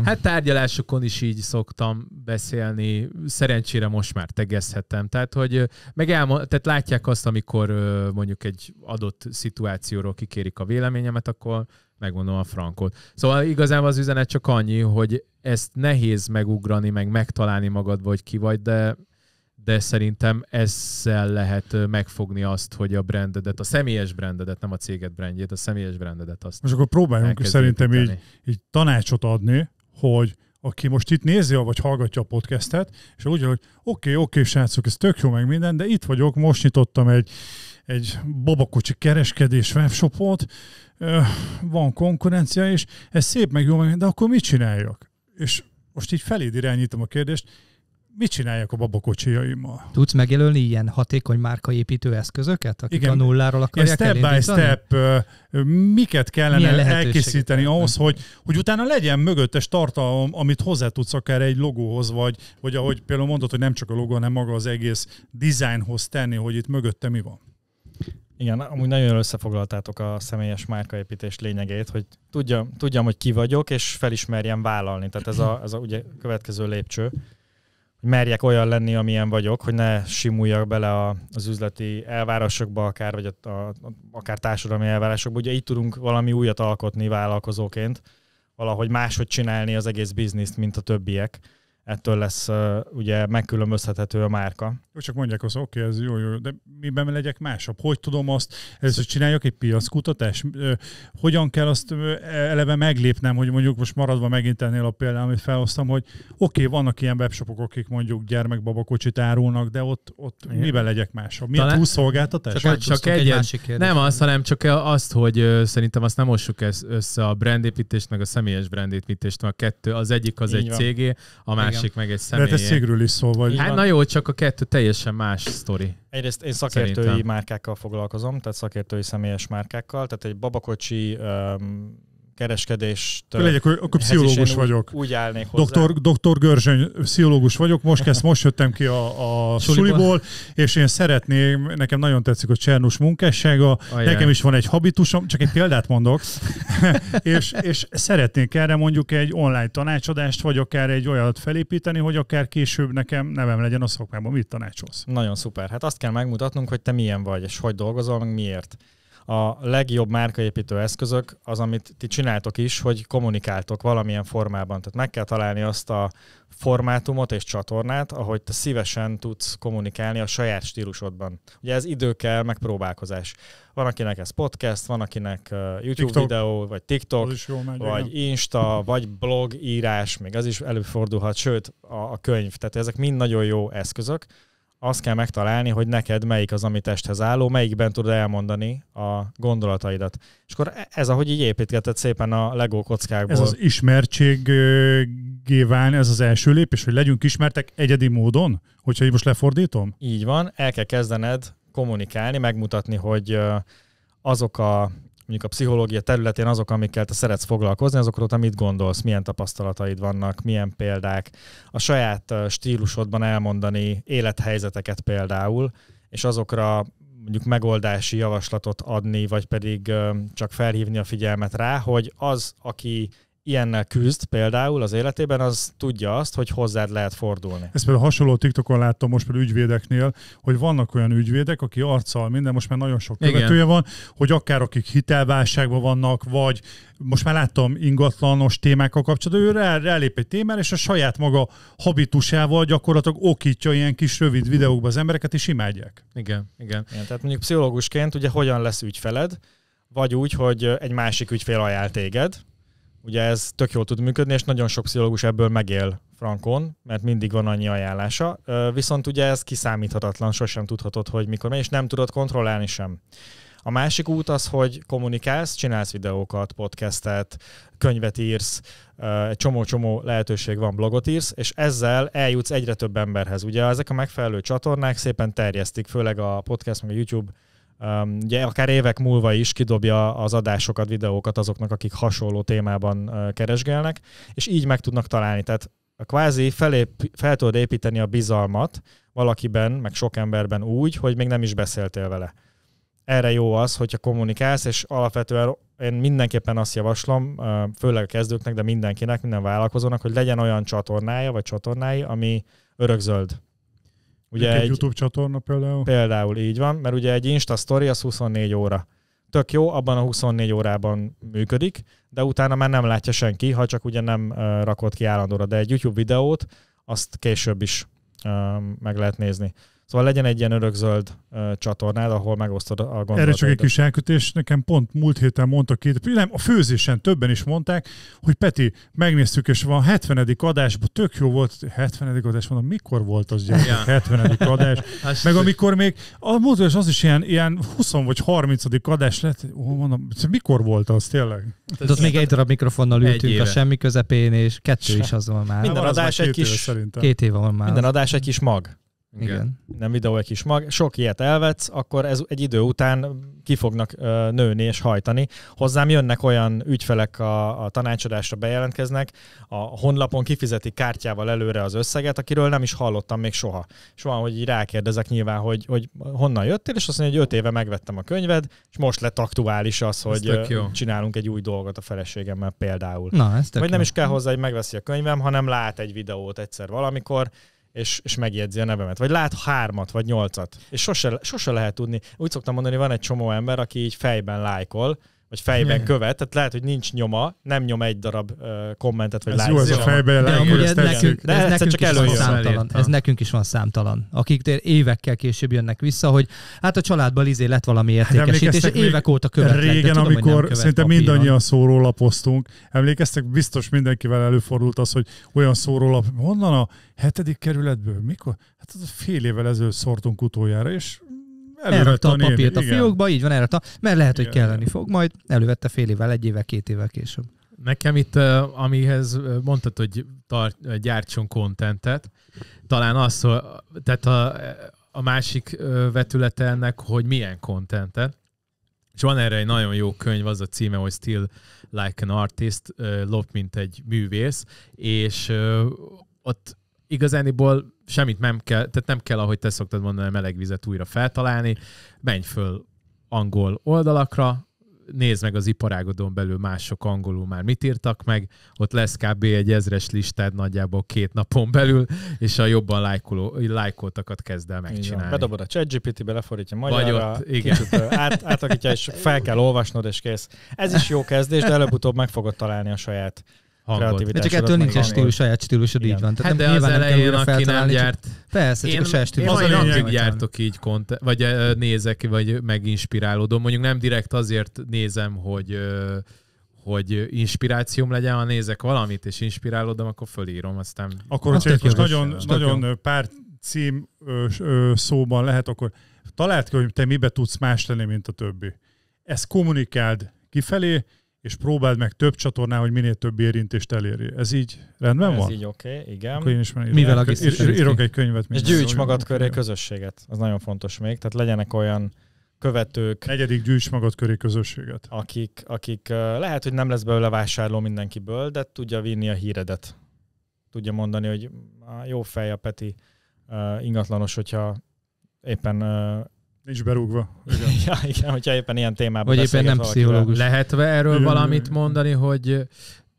hát tárgyalásokon is így szoktam beszélni. Szerencsére most már tegezhetem. Tehát, hogy meg elmo- tehát látják azt, amikor mondjuk egy adott szituációról kikérik a véleményemet, akkor megmondom a frankot. Szóval igazából az üzenet csak annyi, hogy ezt nehéz megugrani, meg megtalálni magad vagy ki vagy, de de szerintem ezzel lehet megfogni azt, hogy a brandedet, a személyes brandedet, nem a céget brandjét, a személyes brandedet azt. Most akkor próbáljunk szerintem így, így tanácsot adni, hogy aki most itt nézi, vagy hallgatja a podcastet, és úgy, hogy oké, okay, oké, okay, srácok, ez tök jó meg minden, de itt vagyok, most nyitottam egy, egy babakocsi kereskedés webshopot, van konkurencia, és ez szép meg jó, de akkor mit csináljak? És most így feléd irányítom a kérdést, mit csinálják a babakocsijaimmal? Tudsz megjelölni ilyen hatékony márkaépítő eszközöket, akik Igen, a nulláról akarják step by step, miket kellene elkészíteni ahhoz, hogy, hogy utána legyen mögöttes tartalom, amit hozzá tudsz akár egy logóhoz, vagy, vagy ahogy például mondod, hogy nem csak a logó, hanem maga az egész dizájnhoz tenni, hogy itt mögötte mi van. Igen, amúgy nagyon összefoglaltátok a személyes márkaépítés lényegét, hogy tudjam, tudjam, hogy ki vagyok, és felismerjem vállalni. Tehát ez a, ez a ugye, következő lépcső, hogy merjek olyan lenni, amilyen vagyok, hogy ne simuljak bele a, az üzleti elvárásokba, akár, vagy a, a, akár társadalmi elvárásokba. Ugye itt tudunk valami újat alkotni vállalkozóként, valahogy máshogy csinálni az egész bizniszt, mint a többiek ettől lesz uh, ugye megkülönbözhethető a márka. Jó, csak mondják azt, oké, ez jó, jó, de miben legyek másabb? Hogy tudom azt? Ez hogy csináljak egy piackutatás? Hogyan kell azt eleve meglépnem, hogy mondjuk most maradva megint ennél a példám, amit felhoztam, hogy oké, vannak ilyen webshopok, akik mondjuk gyermekbabakocsit árulnak, de ott, ott Igen. miben legyek másabb? Milyen Talán... túlszolgáltatás? Csak, csak egy, egy másik kérdés. Nem az, hanem csak azt, hogy szerintem azt nem mossuk össze a brandépítést, meg a személyes brandépítést, mert a kettő, az egyik az Így egy van. cégé, a másik másik igen. meg egy személy. De ez szigről is szól, vagy. Hát na jó, csak a kettő teljesen más sztori. Egyrészt én szakértői Szerintem. márkákkal foglalkozom, tehát szakértői személyes márkákkal, tehát egy babakocsi um, kereskedés. Legyek, akkor eh, pszichológus vagyok. Úgy, úgy állnék hozzá. Doktor, doktor Görzsöny, pszichológus vagyok. Most kezd, most jöttem ki a, a suliból, és én szeretném, nekem nagyon tetszik a Csernus munkássága, Ajaj. nekem is van egy habitusom, csak egy példát mondok, <laughs> és, és szeretnék erre mondjuk egy online tanácsadást, vagy akár egy olyat felépíteni, hogy akár később nekem nevem legyen a szakmában. Mit tanácsolsz? Nagyon szuper. Hát azt kell megmutatnunk, hogy te milyen vagy, és hogy dolgozol, meg miért a legjobb márkaépítő eszközök az, amit ti csináltok is, hogy kommunikáltok valamilyen formában. Tehát meg kell találni azt a formátumot és csatornát, ahogy te szívesen tudsz kommunikálni a saját stílusodban. Ugye ez idő kell, meg próbálkozás. Van, akinek ez podcast, van, akinek YouTube TikTok. videó, vagy TikTok, megy, vagy igen. Insta, vagy blog írás, még az is előfordulhat, sőt, a, a könyv. Tehát ezek mind nagyon jó eszközök, azt kell megtalálni, hogy neked melyik az, ami testhez álló, melyikben tudod elmondani a gondolataidat. És akkor e- ez, ahogy így építgeted szépen a Lego kockákból. Ez az ismertségé válni, ez az első lépés, hogy legyünk ismertek egyedi módon, hogyha így most lefordítom? Így van, el kell kezdened kommunikálni, megmutatni, hogy azok a mondjuk a pszichológia területén azok, amikkel te szeretsz foglalkozni, azokról te mit gondolsz, milyen tapasztalataid vannak, milyen példák, a saját stílusodban elmondani élethelyzeteket például, és azokra mondjuk megoldási javaslatot adni, vagy pedig csak felhívni a figyelmet rá, hogy az, aki ilyennel küzd például az életében, az tudja azt, hogy hozzád lehet fordulni. Ezt például hasonló TikTokon láttam most például ügyvédeknél, hogy vannak olyan ügyvédek, aki arccal minden, most már nagyon sok követője Igen. van, hogy akár akik hitelválságban vannak, vagy most már láttam ingatlanos témákkal kapcsolatban, ő rá, rálép egy témára, és a saját maga habitusával gyakorlatilag okítja ilyen kis rövid videókba az embereket, és imádják. Igen, igen. igen tehát mondjuk pszichológusként ugye hogyan lesz ügyfeled, vagy úgy, hogy egy másik ügyfél ajánl téged, Ugye ez tök jól tud működni, és nagyon sok pszichológus ebből megél frankon, mert mindig van annyi ajánlása, viszont ugye ez kiszámíthatatlan, sosem tudhatod, hogy mikor megy, és nem tudod kontrollálni sem. A másik út az, hogy kommunikálsz, csinálsz videókat, podcastet, könyvet írsz, egy csomó-csomó lehetőség van, blogot írsz, és ezzel eljutsz egyre több emberhez. Ugye ezek a megfelelő csatornák szépen terjesztik, főleg a podcast, meg a YouTube ugye akár évek múlva is kidobja az adásokat, videókat azoknak, akik hasonló témában keresgelnek, keresgélnek, és így meg tudnak találni. Tehát kvázi felép, fel tudod építeni a bizalmat valakiben, meg sok emberben úgy, hogy még nem is beszéltél vele. Erre jó az, hogyha kommunikálsz, és alapvetően én mindenképpen azt javaslom, főleg a kezdőknek, de mindenkinek, minden vállalkozónak, hogy legyen olyan csatornája vagy csatornái, ami örökzöld Ugye egy, egy YouTube csatorna például? Például így van, mert ugye egy Insta story az 24 óra. Tök jó, abban a 24 órában működik, de utána már nem látja senki, ha csak ugye nem uh, rakott ki állandóra. De egy YouTube videót azt később is uh, meg lehet nézni. Szóval legyen egy ilyen örökzöld csatornád, ahol megosztod a gondolatokat. Erre csak egy kis elkötés. Nekem pont múlt héten mondta két, nem, a főzésen többen is mondták, hogy Peti, megnéztük, és van 70. adásban, tök jó volt, 70. adás, mondom, mikor volt az gyerek, ja. 70. adás, <laughs> hát, meg amikor még, a múltban az is ilyen, ilyen 20 vagy 30. adás lett, ó, mondom, mikor volt az tényleg? De hát ott még egy darab mikrofonnal ültünk a semmi közepén, és kettő is az már. Minden adás egy kis... Két éve van már. Minden adás egy kis mag. Igen. Nem videó egy kis mag. Sok ilyet elvetsz, akkor ez egy idő után ki fognak nőni és hajtani. Hozzám jönnek olyan ügyfelek a, a tanácsadásra bejelentkeznek, a honlapon kifizeti kártyával előre az összeget, akiről nem is hallottam még soha. És van, hogy rákérdezek nyilván, hogy, hogy honnan jöttél, és azt mondja, hogy öt éve megvettem a könyved, és most lett aktuális az, hogy csinálunk egy új dolgot a feleségemmel például. Na, ez Vagy nem jó. is kell hozzá, hogy megveszi a könyvem, hanem lát egy videót egyszer valamikor, és, és megjegyzi a nevemet. Vagy lát hármat, vagy nyolcat. És sose, sose lehet tudni. Úgy szoktam mondani, van egy csomó ember, aki így fejben lájkol, vagy fejben hm. követ, tehát lehet, hogy nincs nyoma, nem nyom egy darab uh, kommentet, vagy látszik. Ez jó, ez a fejben de amúgy ez nekünk, de ez, ez nekünk csak is van számtalan. Ez nekünk is van számtalan. Akik évekkel később jönnek vissza, hogy hát a családban izé lett valami hát értékesítés, és évek óta követnek. Régen, de tudom, amikor szinte mindannyian szórólapoztunk, emlékeztek, biztos mindenkivel előfordult az, hogy olyan szórólap, honnan a hetedik kerületből, mikor? Hát az fél évvel ezelőtt szortunk utoljára, és Elrakta a papírt a fiókba, így van, elrakta, mert lehet, hogy kelleni fog, majd elővette fél évvel, egy évvel, két évvel később. Nekem itt, amihez mondtad, hogy tart, gyártson kontentet, talán az, tehát a, a másik vetülete ennek, hogy milyen kontentet. És van erre egy nagyon jó könyv, az a címe, hogy Still Like an Artist, lop, mint egy művész, és ott igazániból semmit nem kell, tehát nem kell, ahogy te szoktad mondani, a meleg vizet újra feltalálni, menj föl angol oldalakra, nézd meg az iparágodon belül mások angolul már mit írtak meg, ott lesz kb. egy ezres listád nagyjából két napon belül, és a jobban lájkoló, lájkoltakat kezd el megcsinálni. Igen, bedobod a ChatGPT-be, lefordítja magyarra, Vagy ott, igen. át, átakítja, és fel kell olvasnod, és kész. Ez is jó kezdés, de előbb-utóbb meg fogod találni a saját hangot. De csak ettől nincsen stílus, saját stílusod, így van. Tehát hát de az elején, nem aki nem gyárt... Csak... Persze, én, csak a saját stílusod. Azon napig gyártok így, kont- vagy nézek, vagy meginspirálódom. Mondjuk nem direkt azért nézem, hogy hogy inspirációm legyen, ha nézek valamit, és inspirálódom, akkor fölírom, aztán... Akkor, hogyha most nagyon, nagyon pár cím ö, ö, szóban lehet, akkor találd ki, hogy te mibe tudsz más lenni, mint a többi. Ezt kommunikáld kifelé, és próbáld meg több csatornán, hogy minél több érintést elérje. Ez így rendben Ez van? Ez így oké, okay, igen. Akkor én is már Mivel a ír, írok egy könyvet. És gyűjts magad köré közösséget, az nagyon fontos még. Tehát legyenek olyan követők. Negyedik gyűjts magad köré közösséget. Akik, akik lehet, hogy nem lesz belőle vásárló mindenkiből, de tudja vinni a híredet. Tudja mondani, hogy jó fej a Peti ingatlanos, hogyha éppen Nincs berúgva. Igen. <laughs> ja, igen, hogyha éppen ilyen témában Vagy éppen nem pszichológus. Lehet erről igen, valamit igen. mondani, hogy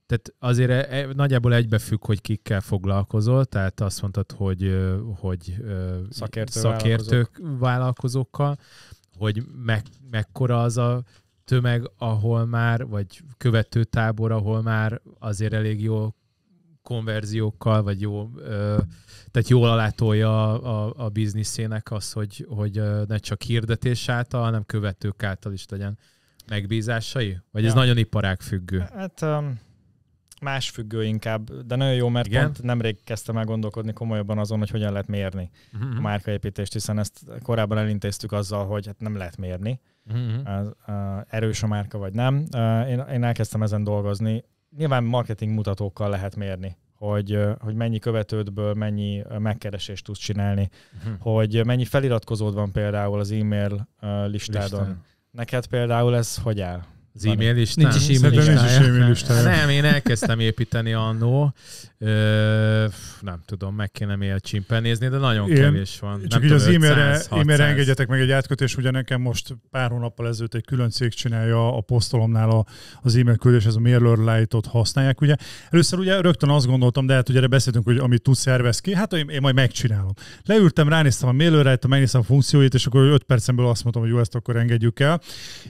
tehát azért e, e, nagyjából egybefügg, hogy kikkel foglalkozol, tehát azt mondtad, hogy, hogy szakértő szakértők vállalkozók. vállalkozókkal, hogy meg, mekkora az a tömeg, ahol már, vagy követőtábor, ahol már azért elég jól konverziókkal, vagy jó, tehát jól alátolja a, a, a bizniszének az, hogy, hogy ne csak hirdetés által, hanem követők által is legyen megbízásai? Vagy ja. ez nagyon iparág függő? Hát um, más függő inkább, de nagyon jó, mert Igen? pont nemrég kezdtem el gondolkodni komolyabban azon, hogy hogyan lehet mérni uh-huh. a márkaépítést, hiszen ezt korábban elintéztük azzal, hogy hát nem lehet mérni, uh-huh. uh, erős a márka vagy nem. Uh, én, én elkezdtem ezen dolgozni, nyilván marketing mutatókkal lehet mérni, hogy, hogy mennyi követődből mennyi megkeresést tudsz csinálni, uh-huh. hogy mennyi feliratkozód van például az e-mail listádon. Listán. Neked például ez hogy áll? Az e-mail listán? Nincs is e-mail listája. Nincs is e-mail Nem, én elkezdtem építeni annó. nem tudom, meg kéne mail csimpen nézni, de nagyon én, kevés van. Csak nem így tudom, az e-mailre, e-mailre engedjetek meg egy átkötést, ugye nekem most pár hónappal ezelőtt egy külön cég csinálja a posztolomnál a, az e-mail küldés, ez a Mailer Lite-ot használják. Ugye először ugye rögtön azt gondoltam, de hát ugye erre beszéltünk, hogy amit tudsz szervez ki, hát én, én majd megcsinálom. Leültem, ránéztem a Mailer lite ot megnéztem a funkcióit, és akkor 5 percen belül azt mondtam, hogy jó, ezt akkor engedjük el.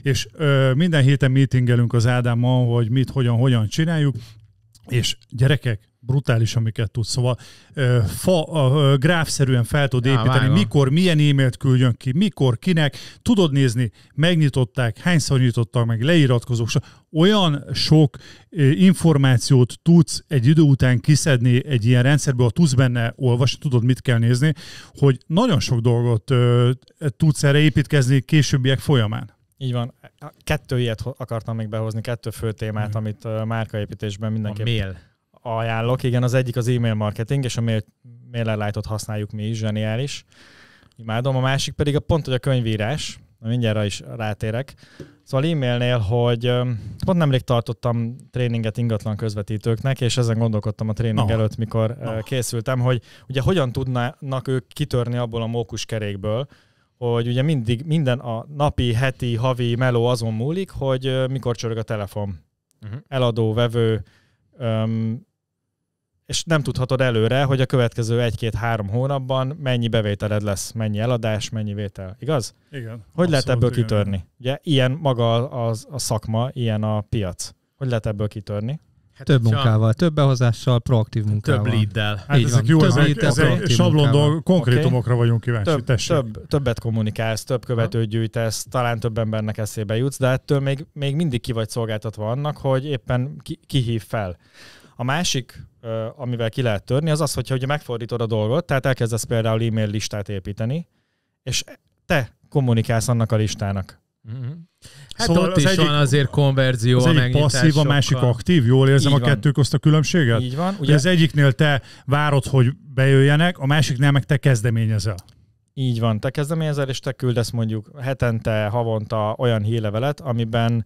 És ö, minden héten meetingelünk az Ádámmal, hogy mit, hogyan, hogyan csináljuk, és gyerekek, brutális, amiket tudsz. Szóval fa, ö, gráfszerűen fel tud építeni, ja, mikor, milyen e-mailt küldjön ki, mikor, kinek. Tudod nézni, megnyitották, hányszor nyitottak meg, leiratkozók. Olyan sok információt tudsz egy idő után kiszedni egy ilyen rendszerből, a tudsz benne olvasni, tudod, mit kell nézni, hogy nagyon sok dolgot tudsz erre építkezni későbbiek folyamán. Így van kettő ilyet akartam még behozni, kettő fő témát, mm. amit márkaépítésben mindenképpen... A mail. Ajánlok, igen, az egyik az e-mail marketing, és a mail, mail használjuk mi is, zseniális. Imádom, a másik pedig a pont, hogy a könyvírás, mindjárt is rátérek. Szóval e-mailnél, hogy pont nemrég tartottam tréninget ingatlan közvetítőknek, és ezen gondolkodtam a tréning no. előtt, mikor no. készültem, hogy ugye hogyan tudnának ők kitörni abból a mókus kerékből, hogy ugye mindig minden a napi, heti, havi meló azon múlik, hogy mikor csörög a telefon. Uh-huh. Eladó, vevő, um, és nem tudhatod előre, hogy a következő egy-két-három hónapban mennyi bevételed lesz, mennyi eladás, mennyi vétel. Igaz? Igen. Hogy abszolút, lehet ebből igen. kitörni? Ugye ilyen maga az, a szakma, ilyen a piac. Hogy lehet ebből kitörni? Hát több munkával, a... több behozással, proaktív munkával. Több leaddel. Hát Így ezek van. jó, több ezek, ezek sablon dolgok, konkrétumokra okay. vagyunk kíváncsi. Több, több, többet kommunikálsz, több követőt gyűjtesz, talán több embernek eszébe jutsz, de ettől még, még mindig ki vagy szolgáltatva annak, hogy éppen kihív ki fel. A másik, amivel ki lehet törni, az az, hogyha ugye megfordítod a dolgot, tehát elkezdesz például e-mail listát építeni, és te kommunikálsz annak a listának. Mm-hmm. Hát szóval ott az is egyik, van azért konverzió az egyik passzív, a másik aktív, jól érzem Így a van. kettő közt a különbséget? Így van. Ugye? az egyiknél te várod, hogy bejöjjenek, a másiknál meg te kezdeményezel. Így van, te kezdeményezel, és te küldesz mondjuk hetente, havonta olyan hílevelet, amiben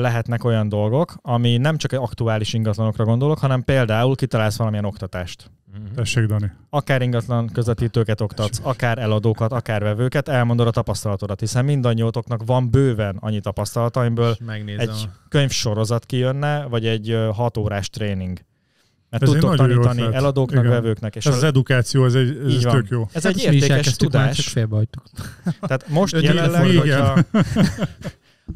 lehetnek olyan dolgok, ami nem csak aktuális ingatlanokra gondolok, hanem például kitalálsz valamilyen oktatást. Mhm. Tessék, Dani. Akár ingatlan közvetítőket oktatsz, akár eladókat, akár vevőket, elmondod a tapasztalatodat, hiszen mindannyiótoknak van bőven annyi tapasztalata, amiből egy könyvsorozat kijönne, vagy egy hatórás tréning. Mert ez tudtok tanítani jó eladóknak, Igen. vevőknek. És ez az, az edukáció, ez, egy, ez tök jó. Ez egy hát, értékes tudás. Már, csak Tehát most jelenleg, hogyha... <laughs>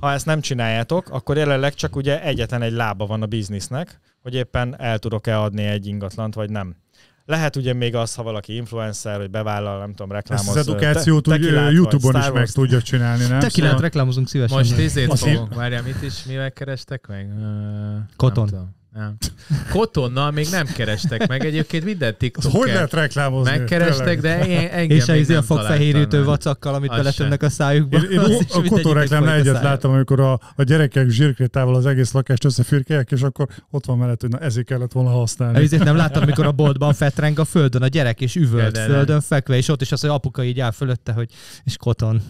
Ha ezt nem csináljátok, akkor jelenleg csak ugye egyetlen egy lába van a biznisznek, hogy éppen el tudok-e adni egy ingatlant, vagy nem. Lehet ugye még az, ha valaki influencer, hogy bevállal, nem tudom, reklámoz. Ezt az edukációt te, úgy, YouTube-on is meg tudja csinálni, nem? kilát szóval- reklámozunk szívesen. Most tízét fogunk. várjál, mit is, mivel kerestek meg? Koton. Kotonnal még nem kerestek meg, egyébként minden TikTok. Hogy lehet reklámozni? Megkerestek, de én, e- engem És még izé nem a fogfehérítő vacakkal, amit beletönnek a szájukba. Én, én <laughs> a Kotó reklám egyet egyet láttam, amikor a, a gyerekek zsírkrétával az egész lakást összefürkelják, és akkor ott van mellett, hogy na ezért kellett volna használni. Ezért nem láttam, amikor a boltban fetreng a földön a gyerek, és üvölt de, de, földön fekve, és ott is az, hogy apuka így áll fölötte, hogy és koton.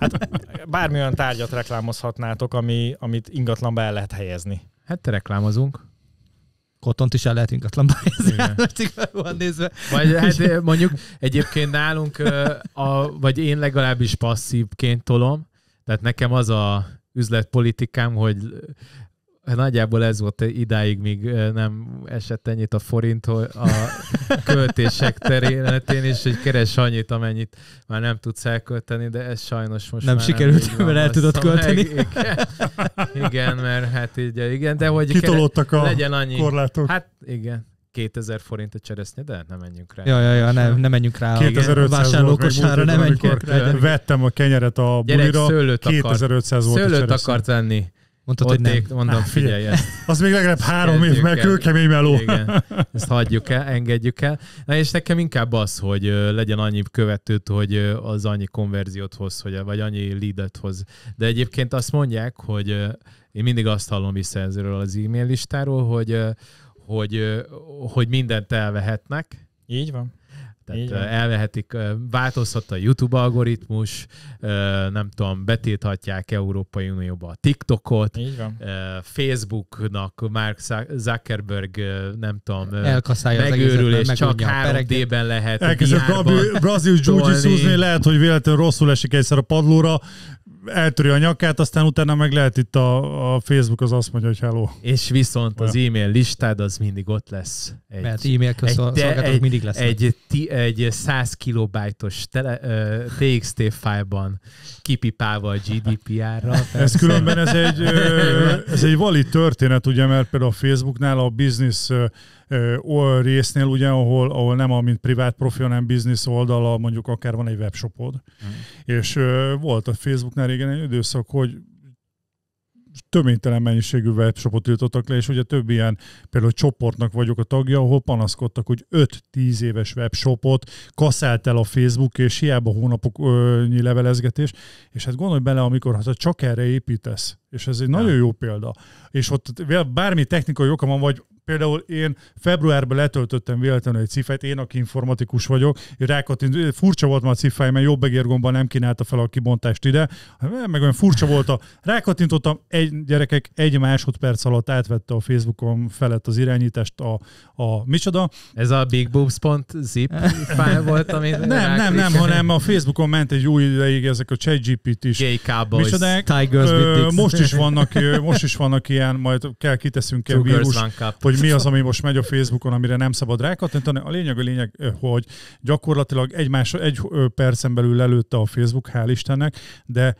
hát, bármilyen tárgyat reklámozhatnátok, ami, amit ingatlanba el lehet helyezni. Hát te reklámozunk. Kotont is el lehet ingatlan van nézve. Vagy hát eh, mondjuk egyébként nálunk, a, vagy én legalábbis passzívként tolom, tehát nekem az a üzletpolitikám, hogy Hát nagyjából ez volt idáig, míg nem esett ennyit a forint a <laughs> költések területén és hogy keres annyit, amennyit már nem tudsz elkölteni, de ez sajnos most nem már sikerült, nem mert el tudod költeni. Meg, igen, mert hát így, igen, de hogy Kitolódtak keres, a legyen annyi. korlátok. Hát igen. 2000 forint a cseresznye, de nem menjünk rá. Ja, ja, ja, ne, nem menjünk rá. 2500 vásárlókosára nem menjünk rá. Vettem a kenyeret a bulira, 2500 volt szőlőt a akart venni Mondtad, Ott hogy nem. mondom, <laughs> figyelj ezt. Az még legalább három év, mert kőkemény meló. Igen, ezt hagyjuk el, engedjük el. Na és nekem inkább az, hogy legyen annyi követőt, hogy az annyi konverziót hoz, hogy, vagy annyi leadet hoz. De egyébként azt mondják, hogy én mindig azt hallom vissza ezről az e-mail listáról, hogy, hogy, hogy mindent elvehetnek, így van. Tehát Igen. elvehetik, változhat a YouTube algoritmus, nem tudom, betilthatják Európai Unióba a TikTokot, Facebooknak Mark Zuckerberg, nem tudom, Elkaszálja megőrül, és csak 3D-ben lehet. Elkezdett brazil jiu lehet, hogy véletlenül rosszul esik egyszer a padlóra, eltöri a nyakát, aztán utána meg lehet itt a, a Facebook az azt mondja, hogy hello. És viszont az e-mail listád az mindig ott lesz. Egy, Mert e-mail közszolgáltatók egy, mindig lesz. Egy, ti, egy 100 kilobajtos TXT fájban kipipálva a GDPR-ra. Ez különben ez egy, <laughs> ez egy valid történet, ugye, mert például a Facebooknál a business ö, résznél, ugye, ahol, ahol nem a mint privát profi, hanem biznisz oldala, mondjuk akár van egy webshopod. Mm. És ö, volt a Facebooknál régen egy időszak, hogy töménytelen mennyiségű webshopot tiltottak le, és ugye több ilyen, például csoportnak vagyok a tagja, ahol panaszkodtak, hogy 5-10 éves webshopot kaszált el a Facebook, és hiába hónapoknyi levelezgetés, és hát gondolj bele, amikor ha csak erre építesz, és ez egy ja. nagyon jó példa, és ott bármi technikai oka van, vagy például én februárban letöltöttem véletlenül egy cifet, én, aki informatikus vagyok, rákattint, furcsa volt már a cifáj, mert jobb egérgomban nem kínálta fel a kibontást ide, hát, meg olyan furcsa volt a... Rákattintottam, egy gyerekek egy másodperc alatt átvette a Facebookon felett az irányítást a, a micsoda. Ez a bigboobs.zip fáj volt, amit <laughs> Nem, nem, nem, hanem a Facebookon ment egy új ideig ezek a chatgpt is Gay cowboys, micsodák. tigers ö, most is vannak, <laughs> most is vannak ilyen, majd kell kiteszünk egy vírus, hogy mi az, ami most megy a Facebookon, amire nem szabad rákattintani. A lényeg a lényeg, hogy gyakorlatilag egy, más, egy percen belül előtte a Facebook, hál' Istennek, de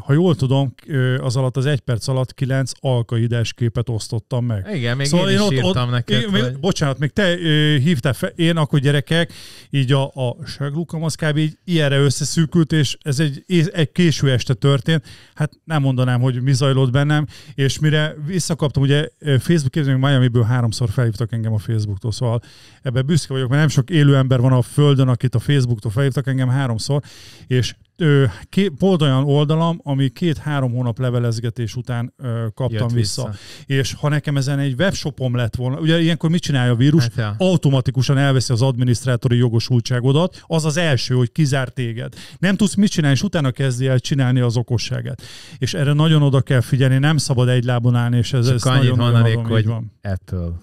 ha jól tudom, az alatt az egy perc alatt kilenc alkaidás képet osztottam meg. Igen, még szóval én, én is ott, írtam ott, neked. Én, vagy... Bocsánat, még te hívtál fel, én akkor gyerekek, így a, a Saglukam az kb. így ilyenre összeszűkült, és ez egy, egy késő este történt. Hát nem mondanám, hogy mi zajlott bennem, és mire visszakaptam, ugye Facebook képzelünk Miami-ből háromszor felhívtak engem a Facebooktól, szóval ebben büszke vagyok, mert nem sok élő ember van a földön, akit a Facebooktól felhívtak engem háromszor, és ö, ké, volt olyan oldalam, ami két-három hónap levelezgetés után ö, kaptam vissza. vissza. És ha nekem ezen egy webshopom lett volna, ugye ilyenkor mit csinálja a vírus? Hát, ja. Automatikusan elveszi az adminisztrátori jogosultságodat, az az első, hogy kizár téged. Nem tudsz mit csinálni, és utána kezdi el csinálni az okosságet. És erre nagyon oda kell figyelni, nem szabad egy lábon állni, és ez, Csak ez nagyon mondanék, adom, hogy van. Ettől.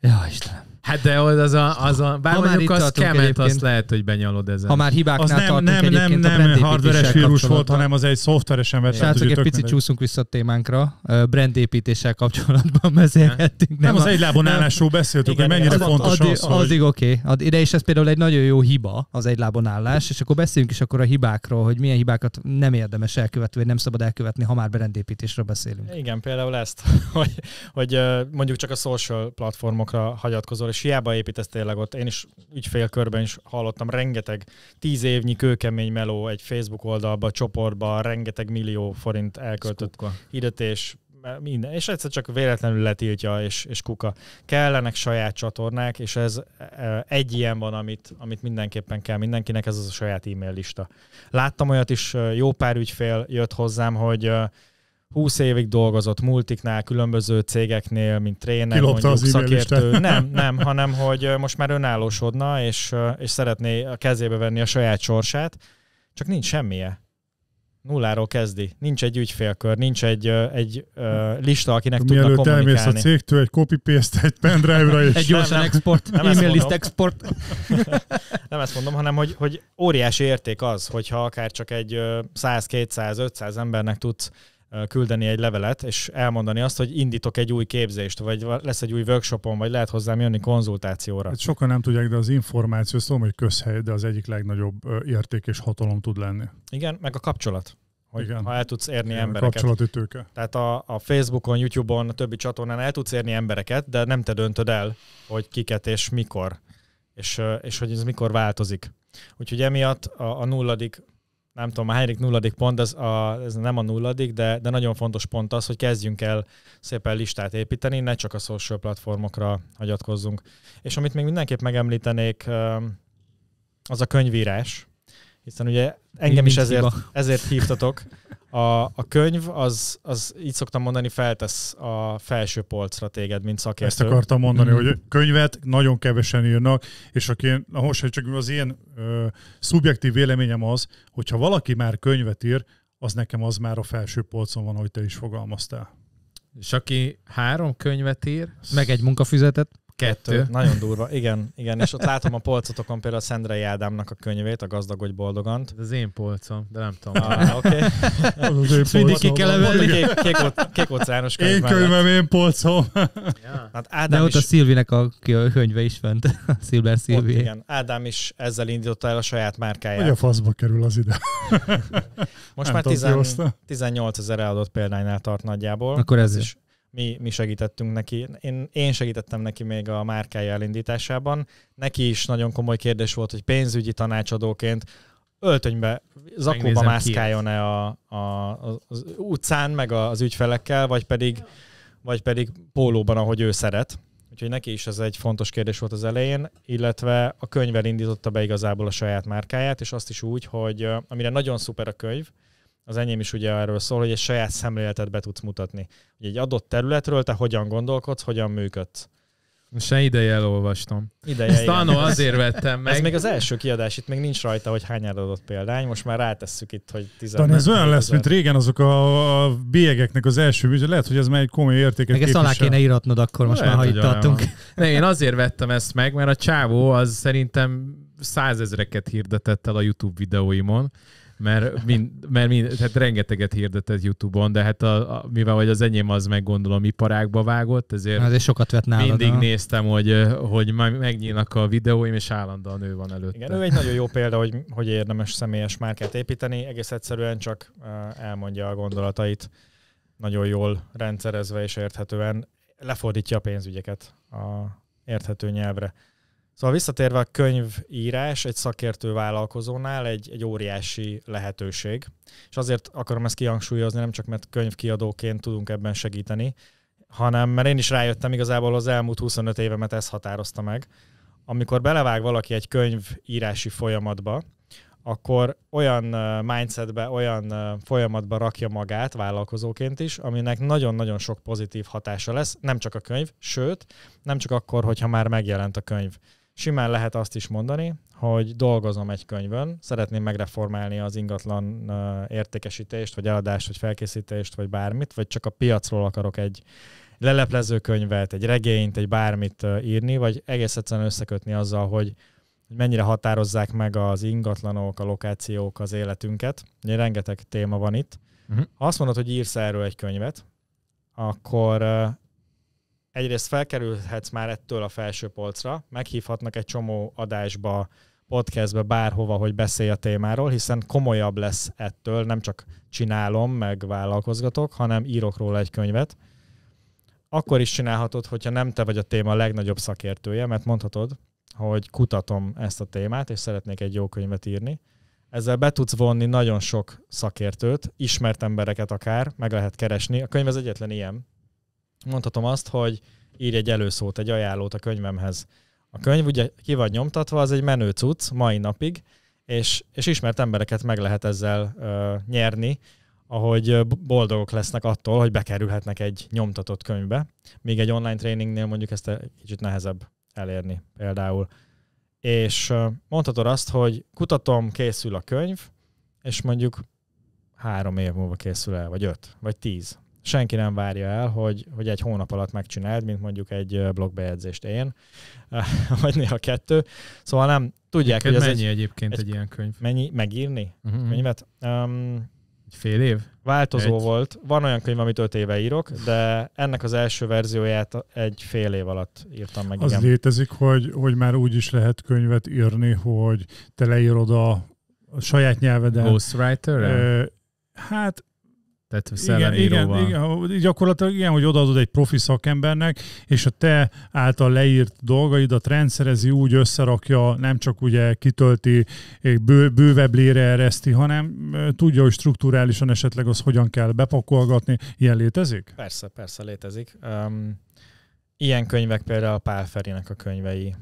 Ja, Istenem. Hát de az a, az a bár ha mondjuk a scamet, azt lehet, hogy benyalod ezen. Ha már hibáknál az nem, nem, nem, nem nem. hardveres vírus volt, hanem az egy szoftveresen vett. Srácok, egy picit csúszunk vissza a témánkra. Brandépítéssel kapcsolatban <laughs> beszélgettünk. Nem, nem az egy lábon állásról beszéltük, hogy mennyire fontos az, Addig oké. Ide is ez például egy nagyon jó hiba, az egy lábon állás, és akkor beszéljünk is akkor a hibákról, hogy milyen hibákat nem érdemes elkövetni, vagy nem szabad elkövetni, ha már berendépítésről beszélünk. Igen, például ezt, <laughs> hogy, hogy mondjuk csak a social platformokra hagyatkozol, és most hiába építesz tényleg ott, én is ügyfélkörben is hallottam rengeteg tíz évnyi kőkemény meló egy Facebook oldalba, csoportba, rengeteg millió forint elköltött Szkukka. hirdetés, minden, és egyszer csak véletlenül letiltja, és, és kuka. Kellenek saját csatornák, és ez e, egy ilyen van, amit, amit mindenképpen kell mindenkinek, ez az a saját e-mail lista. Láttam olyat is, jó pár ügyfél jött hozzám, hogy 20 évig dolgozott multiknál, különböző cégeknél, mint tréner, Kilopta mondjuk szakértő. Nem, nem, hanem hogy most már önállósodna, és, és szeretné a kezébe venni a saját sorsát, csak nincs semmije. Nulláról kezdi. Nincs egy ügyfélkör, nincs egy, egy uh, lista, akinek Mielőtt tudnak kommunikálni. Mielőtt elmész a cégtől, egy copy-paste, egy pendrive-ra és... Egy gyorsan export, email list export. nem ezt mondom, hanem hogy, hogy óriási érték az, hogyha akár csak egy 100, 200, 500 embernek tudsz küldeni egy levelet, és elmondani azt, hogy indítok egy új képzést, vagy lesz egy új workshopon, vagy lehet hozzám jönni konzultációra. Hát sokan nem tudják, de az információ, szóval, hogy közhely, de az egyik legnagyobb érték és hatalom tud lenni. Igen, meg a kapcsolat hogy Igen. ha el tudsz érni Igen, embereket. Kapcsolati tőke. Tehát a, a Facebookon, YouTube-on, a többi csatornán el tudsz érni embereket, de nem te döntöd el, hogy kiket és mikor, és, és hogy ez mikor változik. Úgyhogy emiatt a, a nulladik nem tudom, a Henrik nulladik pont, ez, a, ez nem a nulladik, de, de nagyon fontos pont az, hogy kezdjünk el szépen listát építeni, ne csak a social platformokra hagyatkozzunk. És amit még mindenképp megemlítenék, az a könyvírás, hiszen ugye engem Én is ezért, ezért hívtatok, a, a könyv az, az így szoktam mondani, feltesz a felső polcra téged, mint szakértő. Ezt akartam mondani, mm-hmm. hogy könyvet nagyon kevesen írnak, és aki, ahogy csak az én ö, szubjektív véleményem az, hogyha valaki már könyvet ír, az nekem az már a felső polcon van, hogy te is fogalmaztál. És aki három könyvet ír, meg egy munkafüzetet, Kettő. Kettő. Nagyon durva, igen, igen. És ott látom a polcotokon például a Szendrei Ádámnak a könyvét, a Gazdag, hogy boldogant. Ez az én polcom, de nem tudom. Ah, oké. Okay. Mindig ki kell emelni. Kék, kék, kék óceános könyv Én könyvem, mellett. én polcom. Ja. Hát Ádám de ott is... a Szilvinek a könyve is fent, Szilber Szilvi. Ott, igen, Ádám is ezzel indította el a saját márkáját. Hogy a faszba kerül az ide. Most nem már tizen... 18 ezer eladott példánynál tart nagyjából. Akkor ez is mi, mi segítettünk neki. Én, én segítettem neki még a márkája elindításában. Neki is nagyon komoly kérdés volt, hogy pénzügyi tanácsadóként öltönybe, zakóba mászkáljon-e a, a, az utcán, meg az ügyfelekkel, vagy pedig, vagy pedig pólóban, ahogy ő szeret. Úgyhogy neki is ez egy fontos kérdés volt az elején, illetve a könyvvel indította be igazából a saját márkáját, és azt is úgy, hogy amire nagyon szuper a könyv, az enyém is ugye erről szól, hogy egy saját szemléletet be tudsz mutatni. Hogy egy adott területről te hogyan gondolkodsz, hogyan működsz. Se ideje elolvastam. Ideje, Ezt igen. azért vettem meg. Ez még az első kiadás, itt még nincs rajta, hogy hány adott példány, most már rátesszük itt, hogy 15. ez olyan lesz, mint régen azok a, a bélyegeknek az első bűző, lehet, hogy ez már egy komoly értéket Meg ezt alá kéne íratnod akkor, most lehet, már ha itt tartunk. Ne, én azért vettem ezt meg, mert a csávó az szerintem százezreket hirdetett el a YouTube videóimon, mert, mind, mert mind, tehát rengeteget hirdetett YouTube-on, de hát a, a, mivel hogy az enyém az meg gondolom iparágba vágott, ezért ezért hát, sokat vett nálad, mindig a... néztem, hogy, eh, hogy megnyílnak a videóim, és állandóan ő van előtt. Igen, ő egy nagyon jó példa, hogy, hogy érdemes személyes márkát építeni, egész egyszerűen csak eh, elmondja a gondolatait nagyon jól rendszerezve és érthetően, lefordítja a pénzügyeket a érthető nyelvre. Szóval visszatérve a könyvírás egy szakértő vállalkozónál egy, egy óriási lehetőség, és azért akarom ezt kihangsúlyozni, nem csak mert könyvkiadóként tudunk ebben segíteni, hanem mert én is rájöttem igazából az elmúlt 25 évemet ez határozta meg. Amikor belevág valaki egy könyvírási folyamatba, akkor olyan mindsetbe, olyan folyamatba rakja magát vállalkozóként is, aminek nagyon-nagyon sok pozitív hatása lesz, nem csak a könyv, sőt, nem csak akkor, hogyha már megjelent a könyv simán lehet azt is mondani, hogy dolgozom egy könyvön, szeretném megreformálni az ingatlan értékesítést, vagy eladást, vagy felkészítést, vagy bármit, vagy csak a piacról akarok egy leleplező könyvet, egy regényt, egy bármit írni, vagy egész egyszerűen összekötni azzal, hogy mennyire határozzák meg az ingatlanok, a lokációk az életünket. Ugye rengeteg téma van itt. Uh-huh. Ha azt mondod, hogy írsz erről egy könyvet, akkor egyrészt felkerülhetsz már ettől a felső polcra, meghívhatnak egy csomó adásba, podcastbe, bárhova, hogy beszélj a témáról, hiszen komolyabb lesz ettől, nem csak csinálom, meg vállalkozgatok, hanem írok róla egy könyvet. Akkor is csinálhatod, hogyha nem te vagy a téma legnagyobb szakértője, mert mondhatod, hogy kutatom ezt a témát, és szeretnék egy jó könyvet írni. Ezzel be tudsz vonni nagyon sok szakértőt, ismert embereket akár, meg lehet keresni. A könyv az egyetlen ilyen, mondhatom azt, hogy írj egy előszót, egy ajánlót a könyvemhez. A könyv ugye ki vagy nyomtatva, az egy menő cucc mai napig, és, és ismert embereket meg lehet ezzel uh, nyerni, ahogy boldogok lesznek attól, hogy bekerülhetnek egy nyomtatott könyvbe, míg egy online tréningnél mondjuk ezt egy kicsit nehezebb elérni például. És uh, mondhatod azt, hogy kutatom, készül a könyv, és mondjuk három év múlva készül el, vagy öt, vagy tíz, senki nem várja el, hogy, hogy egy hónap alatt megcsináld, mint mondjuk egy blogbejegyzést én, <laughs> vagy néha kettő. Szóval nem tudják, Egyébként hogy ez mennyi egy, egyébként egy, egy ilyen könyv? Mennyi megírni uh-huh. könyvet? Um, egy fél év? Változó egy... volt. Van olyan könyv, amit öt éve írok, de ennek az első verzióját egy fél év alatt írtam meg. Az igen. létezik, hogy, hogy már úgy is lehet könyvet írni, hogy te leírod a, a saját nyelveden. Ghostwriter? Hát tehát igen, igen, igen, gyakorlatilag igen, hogy odaadod egy profi szakembernek, és a te által leírt dolgaidat rendszerezi, úgy összerakja, nem csak ugye kitölti, bő, bővebb lére ereszti, hanem tudja, hogy strukturálisan esetleg az hogyan kell bepakolgatni. Ilyen létezik? Persze, persze létezik. Um, ilyen könyvek például a Pál Ferinek a könyvei,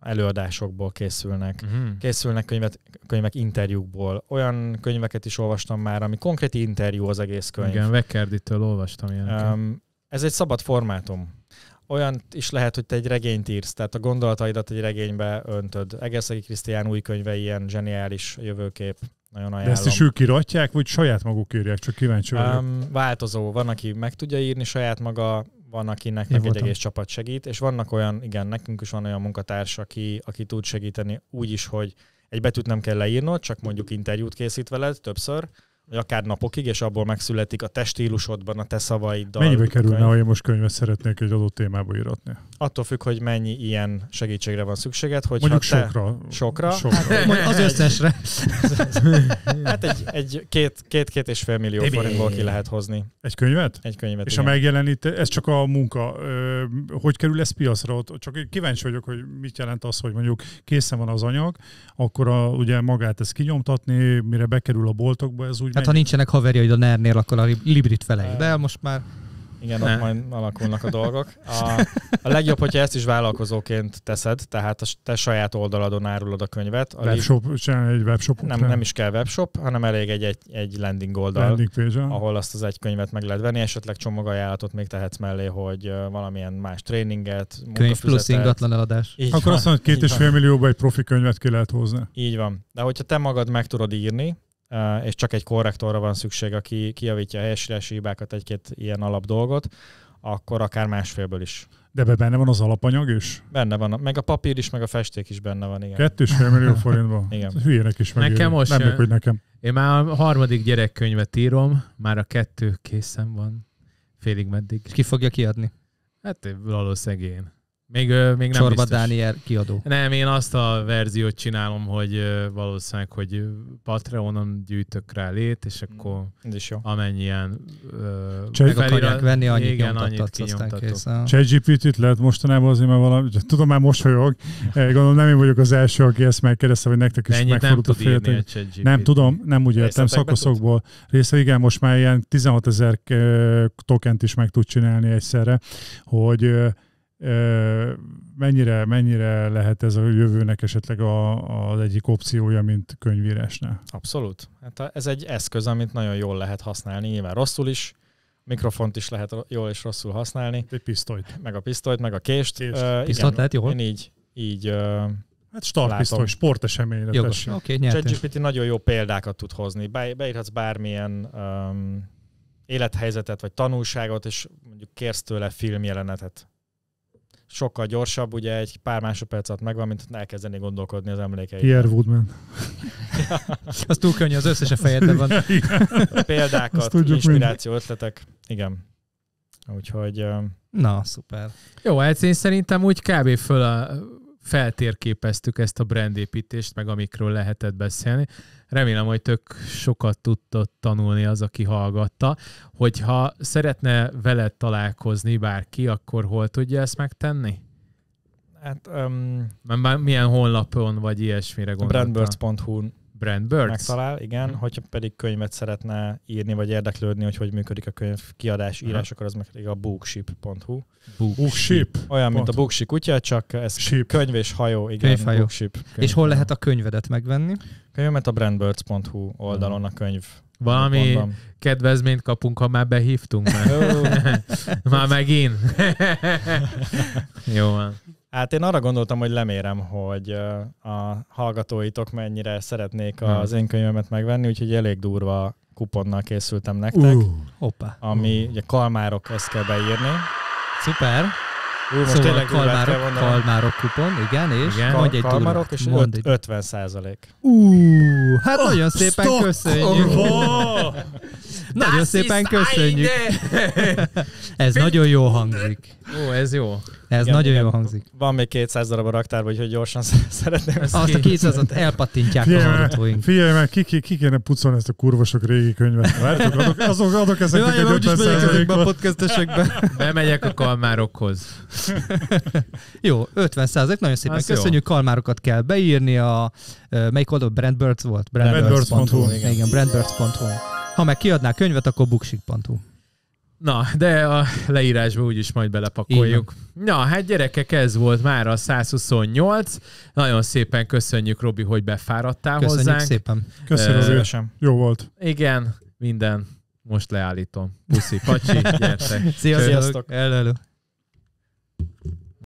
előadásokból készülnek, uh-huh. készülnek könyvet, könyvek interjúkból. Olyan könyveket is olvastam már, ami konkrét interjú az egész könyv. Igen, Vekkerditől olvastam ilyeneket. Um, ez egy szabad formátum. Olyan is lehet, hogy te egy regényt írsz, tehát a gondolataidat egy regénybe öntöd. Egerszegi Krisztián új könyve ilyen zseniális jövőkép. Nagyon ajánlom. De ezt is ők iratják, vagy saját maguk írják, csak kíváncsi vagyok. Um, változó. Van, aki meg tudja írni saját maga, van, akinek meg egy egész csapat segít, és vannak olyan, igen, nekünk is van olyan munkatárs, aki, aki tud segíteni úgy is, hogy egy betűt nem kell leírnod, csak mondjuk interjút készít veled többször, vagy akár napokig, és abból megszületik a testílusodban, a te szavaiddal. Mennyibe kerülne, ha én most könyvet szeretnék egy adott témába íratni? Attól függ, hogy mennyi ilyen segítségre van szükséged. Hogy Mondjuk te... sokra. Sokra? sokra. Hát, az összesre. <laughs> hát egy, egy két, két, két és fél millió forintból ki lehet hozni. Egy könyvet? Egy könyvet, És igen. a megjelenít, ez csak a munka. Hogy kerül ez piacra? csak kíváncsi vagyok, hogy mit jelent az, hogy mondjuk készen van az anyag, akkor a, ugye magát ezt kinyomtatni, mire bekerül a boltokba, ez úgy Hát ha nincsenek haverjaid a ner akkor a Librit felejt, de most már... Igen, ott majd alakulnak a dolgok. A, a legjobb, hogyha ezt is vállalkozóként teszed, tehát a, te saját oldaladon árulod a könyvet. A webshop, lib... egy webshop. Nem, nem, nem is kell webshop, hanem elég egy, egy, egy landing oldal, landing page ahol azt az egy könyvet meg lehet venni, esetleg csomagajánlatot még tehetsz mellé, hogy valamilyen más tréninget, Könyv plusz ingatlan eladás. Így Akkor van, azt mondod, két és fél millióba egy profi könyvet ki lehet hozni. Így van. De hogyha te magad meg tudod írni, és csak egy korrektorra van szükség, aki kiavítja a helyesírási hibákat, egy-két ilyen alap dolgot, akkor akár másfélből is. De be benne van az alapanyag is? Benne van, meg a papír is, meg a festék is benne van, igen. Kettős fél millió forintban? <laughs> igen. Hülyének is megérni. Nekem most. Nem jön. hogy nekem. Én már a harmadik gyerekkönyvet írom, már a kettő készen van, félig meddig. És ki fogja kiadni? Hát valószínűleg én. Még, még nem Csorba Dániel kiadó. Nem, én azt a verziót csinálom, hogy valószínűleg, hogy Patreonon gyűjtök rá lét, és mm, akkor jó. amennyien uh, meg akarják venni, annyit igen, annyit aztán kész. lehet mostanában azért, mert valami, tudom, már mosolyog, eh, gondolom nem én vagyok az első, aki ezt megkérdezte, hogy nektek is megfordult a fél. Nem tudom, nem úgy értem, szakaszokból része, igen, most már ilyen 16 ezer eh, tokent is meg tud csinálni egyszerre, hogy eh, mennyire, mennyire lehet ez a jövőnek esetleg a, az egyik opciója, mint könyvírásnál? Abszolút. Hát ez egy eszköz, amit nagyon jól lehet használni, nyilván rosszul is, mikrofont is lehet jól és rosszul használni. Egy pisztolyt. Meg a pisztolyt, meg a kést. Kést. Uh, Pisztolyt lehet jól? Én így, így uh, Hát startpisztoly, sporteseményre. Jogos, oké, okay, ChatGPT nagyon jó példákat tud hozni. beírhatsz bármilyen um, élethelyzetet, vagy tanulságot, és mondjuk kérsz tőle filmjelenetet sokkal gyorsabb, ugye egy pár másodperc alatt megvan, mint elkezdeni gondolkodni az emlékeit. Pierre Woodman. ja. <laughs> az túl könnyű, az összes a fejedben van. <laughs> Példákat, inspiráció, mind. ötletek, igen. Úgyhogy... Na, szuper. Jó, hát én szerintem úgy kb. föl a feltérképeztük ezt a brandépítést, meg amikről lehetett beszélni. Remélem, hogy tök sokat tudtott tanulni az, aki hallgatta. Hogyha szeretne veled találkozni bárki, akkor hol tudja ezt megtenni? Hát, um, Milyen honlapon vagy ilyesmire gondoltam? Brandbirds.hu Brand Birds. Megtalál, igen. uh Hogyha pedig könyvet szeretne írni, vagy érdeklődni, hogy hogy működik a könyv kiadás, írás, uh-huh. akkor az meg pedig a bookship.hu. Bookship. Olyan, mint a bookship kutya, csak ez Ship. könyv és hajó. Igen, Könyvhajó. bookship. Könyv. És hol lehet a könyvedet megvenni? Könyvet a brandbirds.hu oldalon a könyv valami mondom. kedvezményt kapunk, ha már behívtunk. Már, <laughs> már megint. <laughs> Jó van. Hát én arra gondoltam, hogy lemérem, hogy a hallgatóitok mennyire szeretnék hmm. az én könyvemet megvenni, úgyhogy elég durva kuponnal készültem nektek. Uh, opa. Ami uh. ugye kalmárok, ezt kell beírni. Szuper. Ú, most szóval tényleg kalmárok, kalmárok kupon, igen, és igen. Kal- egy kalmárok, és mond öt, 50 százalék. Ú, hát oh, nagyon szépen stop. köszönjük. Oh. nagyon szépen köszönjük. Ez nagyon jó hangzik. Ó, ez jó. Ez igen, nagyon igen. jó hangzik. Van még 200 darab a raktárban, úgyhogy gyorsan <laughs> szeretném. Ezt Azt a 200-at elpattintják figyelj, a hallgatóink. Figyelj meg, ki, ki, ki kéne pucolni ezt a kurvosok régi könyvet. Vártok, adok, azok, adok ezeknek egy 50 százalékban. a podcastesekbe. <laughs> Bemegyek a kalmárokhoz. jó, 50 százalék, nagyon szépen Azt köszönjük. Jó. Kalmárokat kell beírni a... Melyik oldal? Brandbirds volt? Brandbirds.hu. Igen, brandbirds.hu. Ha meg kiadná könyvet, akkor buksik.hu. Na, de a leírásba úgyis majd belepakoljuk. Na, hát gyerekek, ez volt már a 128. Nagyon szépen köszönjük, Robi, hogy befáradtál köszönjük hozzánk. Köszönjük szépen. Köszönöm szívesen. Jó volt. Igen, minden. Most leállítom. Puszi, pacsi, <laughs> gyertek. Sziasztok. Sziasztok. elő.